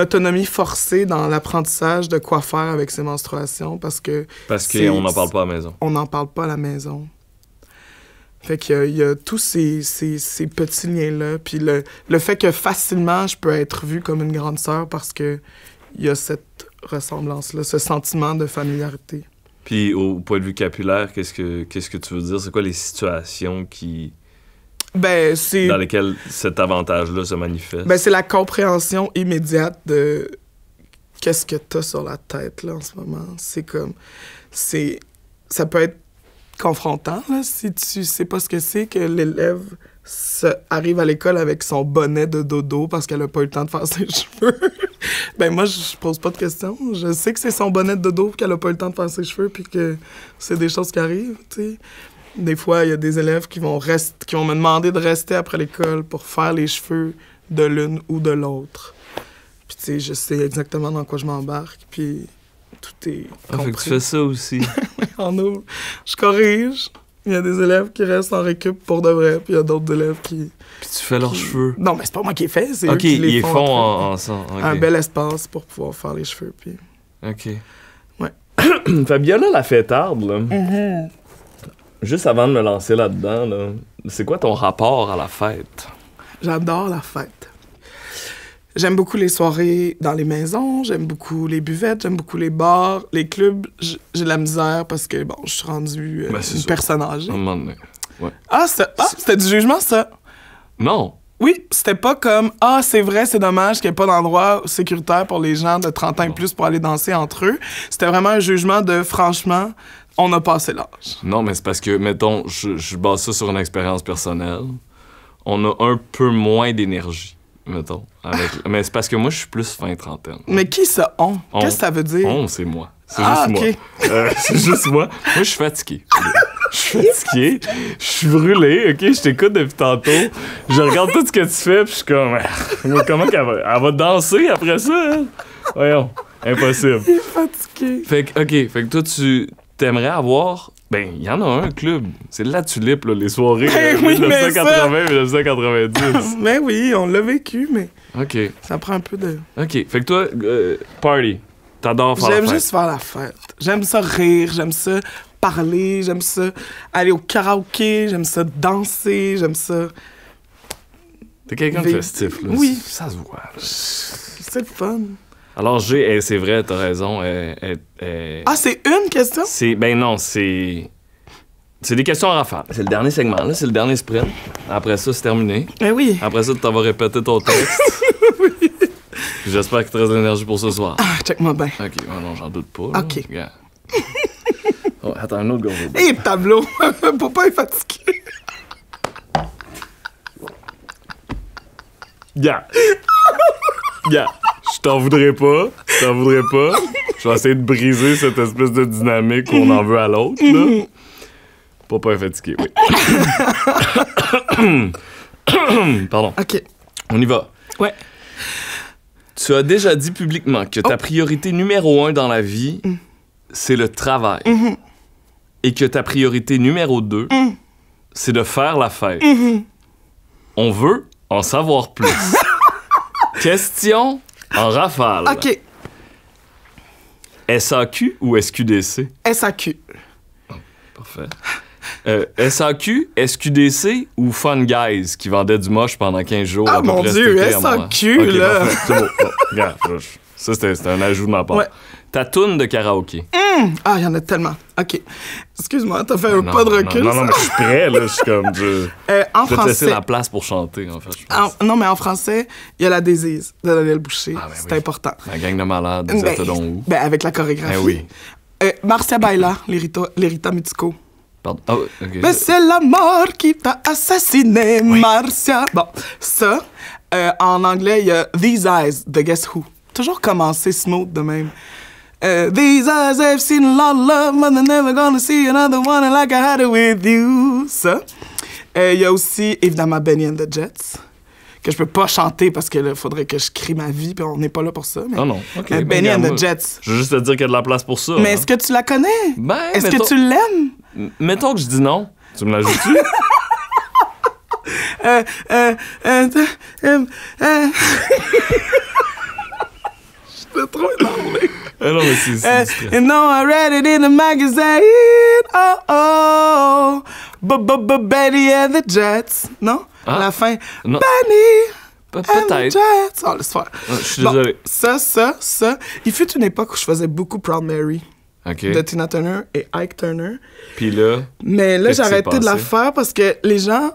[SPEAKER 2] autonomie forcée dans l'apprentissage de quoi faire avec ses menstruations parce que... Parce qu'on n'en parle pas à la maison. On n'en parle pas à la maison. Fait qu'il y, a tous ces, petits liens-là. Puis le, le fait que facilement, je peux être vue comme une grande sœur parce qu'il y a cette ressemblance-là, ce sentiment de familiarité.
[SPEAKER 1] Puis au point de vue capillaire, qu'est-ce que qu'est-ce que tu veux dire? C'est quoi les situations qui. Ben, c'est. Dans lesquelles cet avantage-là se manifeste? Ben, c'est la
[SPEAKER 2] compréhension immédiate de qu'est-ce que t'as sur la tête, là, en ce moment. C'est comme. C'est. Ça peut être confrontant, là, si tu sais pas ce que c'est que l'élève se... arrive à l'école avec son bonnet de dodo parce qu'elle a pas eu le temps de faire ses cheveux. ben moi, je pose pas de questions. Je sais que c'est son bonnet de dos qu'elle a pas eu le temps de faire ses cheveux, puis que c'est des choses qui arrivent, tu Des fois, il y a des élèves qui vont, rester qui vont me demander de rester après l'école pour faire les cheveux de l'une ou de l'autre. Puis, tu sais, je sais exactement dans quoi je m'embarque, puis tout est. Ah, que tu fais ça aussi. en Je corrige, il y a des élèves qui restent en récup pour de vrai, puis il y a d'autres élèves qui.
[SPEAKER 1] Puis tu fais leurs cheveux. Non, mais c'est pas moi qui les fais, c'est eux qui les font. en, Un bel
[SPEAKER 2] espace pour pouvoir faire les cheveux, puis.
[SPEAKER 1] OK. Ouais. Fabiola la fêtarde, là.
[SPEAKER 2] Mm-hmm.
[SPEAKER 1] Juste avant de me lancer là-dedans, c'est quoi ton rapport à la fête?
[SPEAKER 2] J'adore la fête. J'aime beaucoup les soirées dans les maisons, j'aime beaucoup les buvettes, j'aime beaucoup les bars, les clubs. J'ai la misère parce que, bon, je suis rendu euh, ben, une Un moment Ah, ah c'était du jugement, ça? Non. Oui, c'était pas comme Ah, c'est vrai, c'est dommage qu'il n'y ait pas d'endroit sécuritaire pour les gens de 30 ans et plus pour aller danser entre eux. C'était vraiment un jugement de franchement, on a passé l'âge.
[SPEAKER 1] Non, mais c'est parce que, mettons, je, je base ça sur une expérience personnelle. On a un peu moins d'énergie mettons. mais c'est parce que moi, je suis plus fin trentaine.
[SPEAKER 2] Mais qui ça on? Qu'est-ce que ça veut dire? On, c'est
[SPEAKER 1] moi. C'est ah, juste moi. Euh, c'est juste moi. Moi, je suis fatigué. Je suis fatigué.
[SPEAKER 2] Je suis brûlé.
[SPEAKER 1] OK, je t'écoute depuis tantôt. Je regarde tout ce que tu fais, puis je suis comme. Comment qu'elle va. Elle va danser après ça, hein? Voyons. Impossible. Je
[SPEAKER 2] suis fatigué.
[SPEAKER 1] Fait que, OK, fait que toi, tu t'aimerais avoir ben, il y en a un club. C'est la tulipe, là, les soirées ben et euh, 1980-1990.
[SPEAKER 2] mais ben oui, on l'a vécu, mais.
[SPEAKER 1] OK. Ça
[SPEAKER 2] prend un peu de.
[SPEAKER 1] OK. Fait que toi, euh, party. T'adores faire la fête. J'aime juste
[SPEAKER 2] faire la fête. J'aime ça rire, j'aime ça parler, j'aime ça aller au karaoké, j'aime ça danser, j'aime ça.
[SPEAKER 1] T'es quelqu'un de festif, là. Oui.
[SPEAKER 2] Ça se voit, C'est le fun.
[SPEAKER 1] Alors, G, eh, c'est vrai, t'as raison. Eh, eh, ah, c'est une question? C'est, ben non, c'est... C'est des questions à rafale. C'est le dernier segment, là. C'est le dernier sprint. Après ça, c'est terminé. Ben oui. Après ça, tu vas répéter ton texte. oui. J'espère que tu as de l'énergie pour ce soir. Ah, check-moi ben. OK, non, j'en doute pas. OK. oh, attends, un autre gros. Hé,
[SPEAKER 2] hey, tableau! Papa est fatigué.
[SPEAKER 1] Yeah. yeah. je t'en voudrais pas, je t'en voudrais pas. Je vais essayer de briser cette espèce de dynamique où on en veut à l'autre, là. Pas est fatigué, oui. Pardon. OK. On y va. Ouais. Tu as déjà dit publiquement que ta oh. priorité numéro un dans la vie, mm. c'est le travail. Mm-hmm. Et que ta priorité numéro deux, mm. c'est de faire la fête. Mm-hmm. On veut en savoir plus. Question en rafale. OK. SAQ ou SQDC? SAQ. parfait. Euh, SAQ, SQDC ou Fun Guys qui vendait du moche pendant 15 jours? Ah mon dieu, SAQ, là! regarde, ça, c'était un ajout de ma part. Ta toune de karaoké.
[SPEAKER 2] Hmm. Ah, il y en a tellement. OK. Excuse-moi, t'as fait un pas de recul. Non, non, mais je suis
[SPEAKER 1] prêt, là. Je suis comme. Je,
[SPEAKER 2] euh, en vais te laisser la
[SPEAKER 1] place pour chanter, en fait.
[SPEAKER 2] non, mais en français, il y a la désise de Daniel Boucher. Ah, ben c'est important.
[SPEAKER 1] La gang de malades, ben, des où?
[SPEAKER 2] ben, avec la chorégraphie. Ben oui. Euh, Marcia Baila, l'Erita Mutico. Pardon. Ah, OK. Mais ben, c'est la mort qui t'a assassiné, Marcia. Bon, ça, euh, en anglais, il y a These Eyes de Guess Who. Toujours commencer smooth de même. Uh, these eyes have seen a lot of love, but they're never gonna see another one like I had it with you. Ça. Il uh, y a aussi, évidemment, Benny and the Jets que je peux pas chanter parce que faudrait que je crie ma vie, puis on n'est pas là pour ça. Mais... non, euh, Benny and the Jets.
[SPEAKER 1] Je veux juste te dire qu'il y a de la place pour ça. Mais hein. est-ce que
[SPEAKER 2] tu la connais? Ben, est-ce que tu
[SPEAKER 1] l'aimes? Mettons que je dis non. Tu me lajoutes tu
[SPEAKER 2] euh, euh, Je J'étais trop énervé. Eh, non, mais c'est. c'est And eh, now I read it in the magazine. Oh oh. B -b -b Betty and the Jets. Non? Ah. la fin. Non. Benny. the Jets Oh, l'histoire. Ah, je suis désolé. ça, ça, ça. Il fut une époque où je faisais beaucoup Proud Mary. Okay. De Tina Turner et Ike Turner.
[SPEAKER 1] Puis là. Mais là, j'ai arrêté de la faire
[SPEAKER 2] parce que les gens,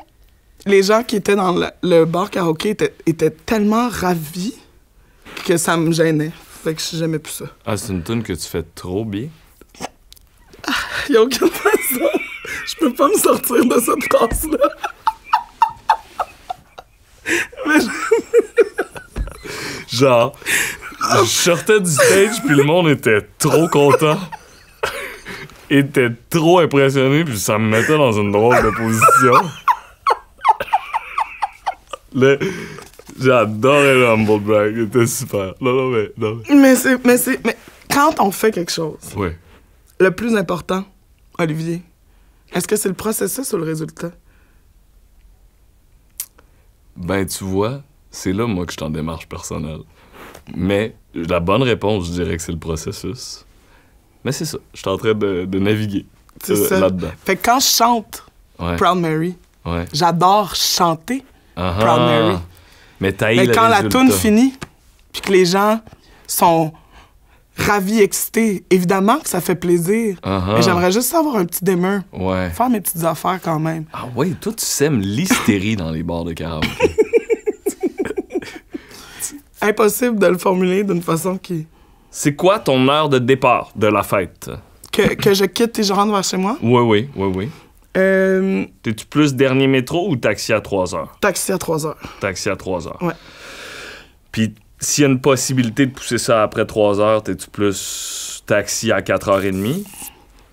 [SPEAKER 2] les gens qui étaient dans le, bar karaoké étaient tellement ravis que ça me gênait. Fait que je jamais plus ça.
[SPEAKER 1] Ah, c'est une tune que tu fais trop bien.
[SPEAKER 2] Ah, y a aucune façon. Je peux pas me sortir de cette phrase-là.
[SPEAKER 1] Genre, je sortais du stage, puis le monde était trop content. était trop impressionné, puis ça me mettait dans une drôle de position. Le, J'adorais Rumble Brag, il était super. Non, non, mais.
[SPEAKER 2] Mais c'est. Mais quand on fait quelque chose. Le plus important, Olivier, est-ce que c'est le processus ou le résultat?
[SPEAKER 1] Ben, tu vois, c'est là, moi, que je t'en démarche personnelle. Mais la bonne réponse, je dirais que c'est le processus. Mais c'est ça, je suis en train de, naviguer euh, là-dedans.
[SPEAKER 2] Fait que quand je chante Proud Mary, j'adore chanter ah Proud ah. Mary.
[SPEAKER 1] Mais, quand la tune finit,
[SPEAKER 2] puis que les gens sont ravis, excités, évidemment que ça fait plaisir. Uh-huh. Mais j'aimerais juste avoir un petit démeur. Faire mes petites affaires quand même. Ah oui, toi, tu sèmes
[SPEAKER 1] l'hystérie dans les bars de caravane.
[SPEAKER 2] Impossible de le formuler d'une façon qui...
[SPEAKER 1] C'est quoi ton heure de départ de la fête?
[SPEAKER 2] Que, que je quitte et je rentre vers chez moi?
[SPEAKER 1] Oui, oui, oui, oui.
[SPEAKER 2] Euh...
[SPEAKER 1] T'es-tu plus dernier métro ou taxi à 3 heures? Taxi à 3 heures. Taxi à 3 heures. Ouais. Puis s'il y a une possibilité de pousser ça après 3 heures, t'es-tu plus taxi à 4h30?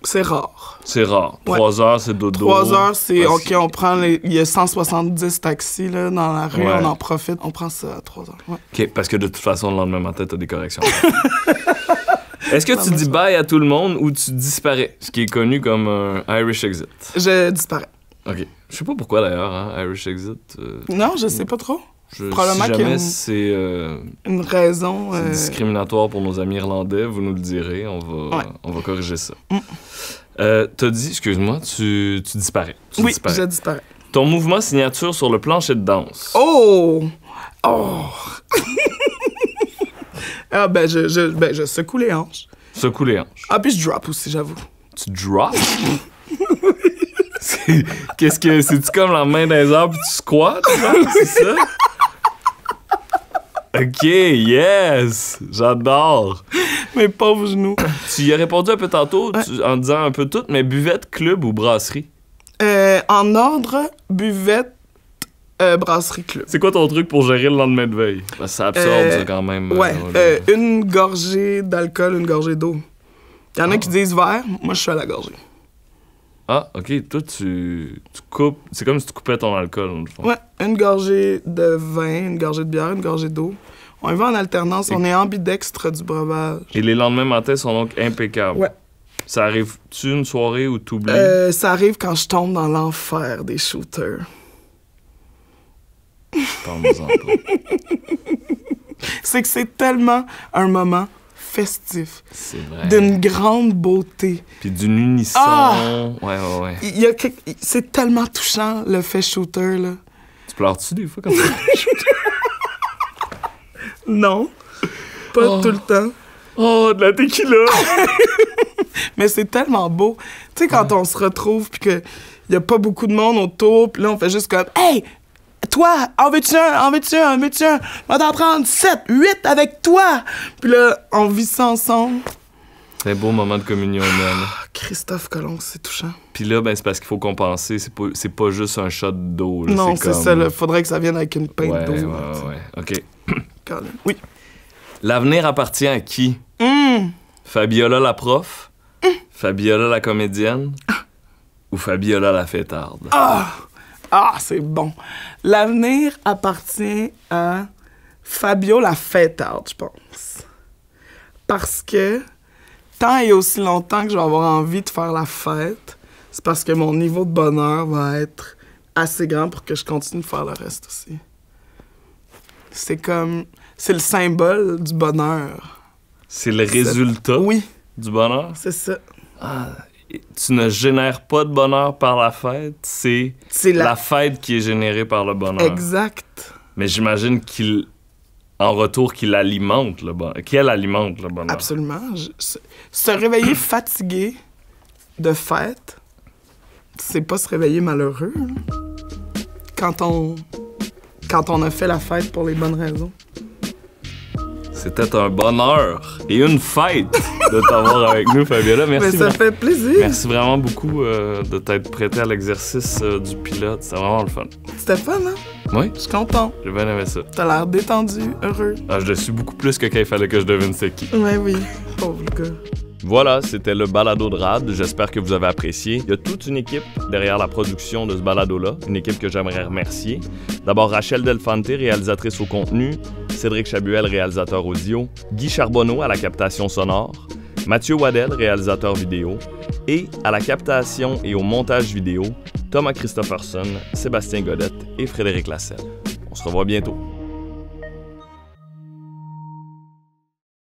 [SPEAKER 2] C'est rare.
[SPEAKER 1] C'est rare. 3 ouais. heures, c'est dodo. 3 heures, c'est OK,
[SPEAKER 2] on prend les. Il y a 170 taxis là, dans la rue, on en profite, on prend ça à 3 heures. Ouais.
[SPEAKER 1] OK, parce que de toute façon, le lendemain matin, t'as des corrections. Est-ce que bah, tu dis bye à tout le monde ou tu disparais, ce qui est connu comme un Irish exit?
[SPEAKER 2] Je disparais.
[SPEAKER 1] OK. Je sais pas pourquoi d'ailleurs, hein, Irish exit. Euh, non, je sais pas trop. Je, Probablement si c'est euh, une raison euh, discriminatoire pour nos amis irlandais, vous nous le direz, on va, on va corriger ça. Mm. T'as dit, excuse-moi, tu, tu, disparais. oui, je disparais. Ton mouvement signature sur le plancher de danse.
[SPEAKER 2] Oh! Oh! Ah, ben je, ben, secoue les hanches.
[SPEAKER 1] Secoue les hanches.
[SPEAKER 2] Ah, puis je drop aussi, j'avoue.
[SPEAKER 1] Tu drop? Qu'est-ce que. C'est-tu comme la main des arbres puis tu squats? C'est ça? Ok, yes! J'adore!
[SPEAKER 2] Mes pauvres genoux.
[SPEAKER 1] Tu y as répondu un peu tantôt en disant un peu tout, mais buvette, club ou brasserie?
[SPEAKER 2] Euh, en ordre, buvette, euh, brasserie Club.
[SPEAKER 1] C'est quoi ton truc pour gérer le lendemain de veille? ça absorbe, euh, ça, quand même. Euh, ouais,
[SPEAKER 2] une gorgée d'alcool, une gorgée d'eau. Il y en a qui ah. disent verre, moi, je suis à la gorgée.
[SPEAKER 1] Ah, OK. Toi, tu, coupes... C'est comme si tu coupais ton alcool, en Ouais,
[SPEAKER 2] une gorgée de vin, une gorgée de bière, une gorgée d'eau. On y va en alternance, on est ambidextre du breuvage.
[SPEAKER 1] Et les lendemains matins sont donc impeccables. Ouais. Ça arrive-tu une soirée où t'oublies?
[SPEAKER 2] ça arrive quand je tombe dans l'enfer des shooters c'est que c'est tellement un moment festif. D'une grande beauté. Puis d'une unisson. Ah! Ouais, ouais, ouais. C'est tellement touchant, le fait shooter, là.
[SPEAKER 1] Tu pleures-tu des fois
[SPEAKER 2] quand tu Non. Pas oh. tout le temps. Oh, de la tequila! Mais c'est tellement beau. Tu sais, quand on se retrouve, puis que n'y a pas beaucoup de monde autour, puis là, on fait juste comme Hey, quoi? En veux-tu un? En tu un? En tu un? On va prendre 7, 8 avec toi! Puis là, on vit ça ensemble.
[SPEAKER 1] C'est un beau moment de communion humaine.
[SPEAKER 2] Ah, Christophe Colomb, c'est touchant.
[SPEAKER 1] Puis là, ben, c'est parce qu'il faut compenser. C'est pas, c'est pas juste un shot d'eau. Non, c'est ça. Là.
[SPEAKER 2] Faudrait que ça vienne avec une pinte d'eau. Ouais, OK. Oui.
[SPEAKER 1] L'avenir appartient à qui? Hum. Fabiola la prof? Hum. Fabiola la comédienne? Ah. Ou Fabiola la fêtarde?
[SPEAKER 2] Ah! Ah, c'est bon. L'avenir appartient à Fabio la Fête, je pense. Parce que tant et aussi longtemps que je vais avoir envie de faire la fête, c'est parce que mon niveau de bonheur va être assez grand pour que je continue de faire le reste aussi. C'est comme. C'est le symbole du bonheur.
[SPEAKER 1] C'est le résultat oui. du bonheur?
[SPEAKER 2] C'est ça. Ah,
[SPEAKER 1] tu ne génères pas de bonheur par la fête, c'est la... fête qui est générée par le bonheur.
[SPEAKER 2] Exact.
[SPEAKER 1] Mais j'imagine qu'il, en retour, qu'il alimente le bonheur, qu'elle alimente le bonheur.
[SPEAKER 2] Absolument. Se réveiller fatigué de fête, c'est pas se réveiller malheureux. Hein. Quand on quand on a fait la fête pour les bonnes raisons.
[SPEAKER 1] C'était un bonheur et une fête de t'avoir avec nous, Fabiola. Merci. Mais ça fait
[SPEAKER 2] plaisir. Merci
[SPEAKER 1] vraiment beaucoup euh, de t'être prêté à l'exercice euh, du pilote. C'était vraiment le fun. C'était fun, hein? Oui. Je suis content. J'ai bien aimé ça.
[SPEAKER 2] T'as l'air détendu, heureux.
[SPEAKER 1] Ah, je le suis beaucoup plus que quand il fallait que je devine ce qui.
[SPEAKER 2] Oui, oui. Pauvre gars.
[SPEAKER 1] Voilà, c'était le balado de Rad. J'espère que vous avez apprécié. Il y a toute une équipe derrière la production de ce balado-là, une équipe que j'aimerais remercier. D'abord, Rachel Delfante, réalisatrice au contenu, Cédric Chabuel, réalisateur audio, Guy Charbonneau à la captation sonore, Mathieu Waddell, réalisateur vidéo, et à la captation et au montage vidéo, Thomas Christopherson, Sébastien Godette et Frédéric Lasselle. On se revoit bientôt.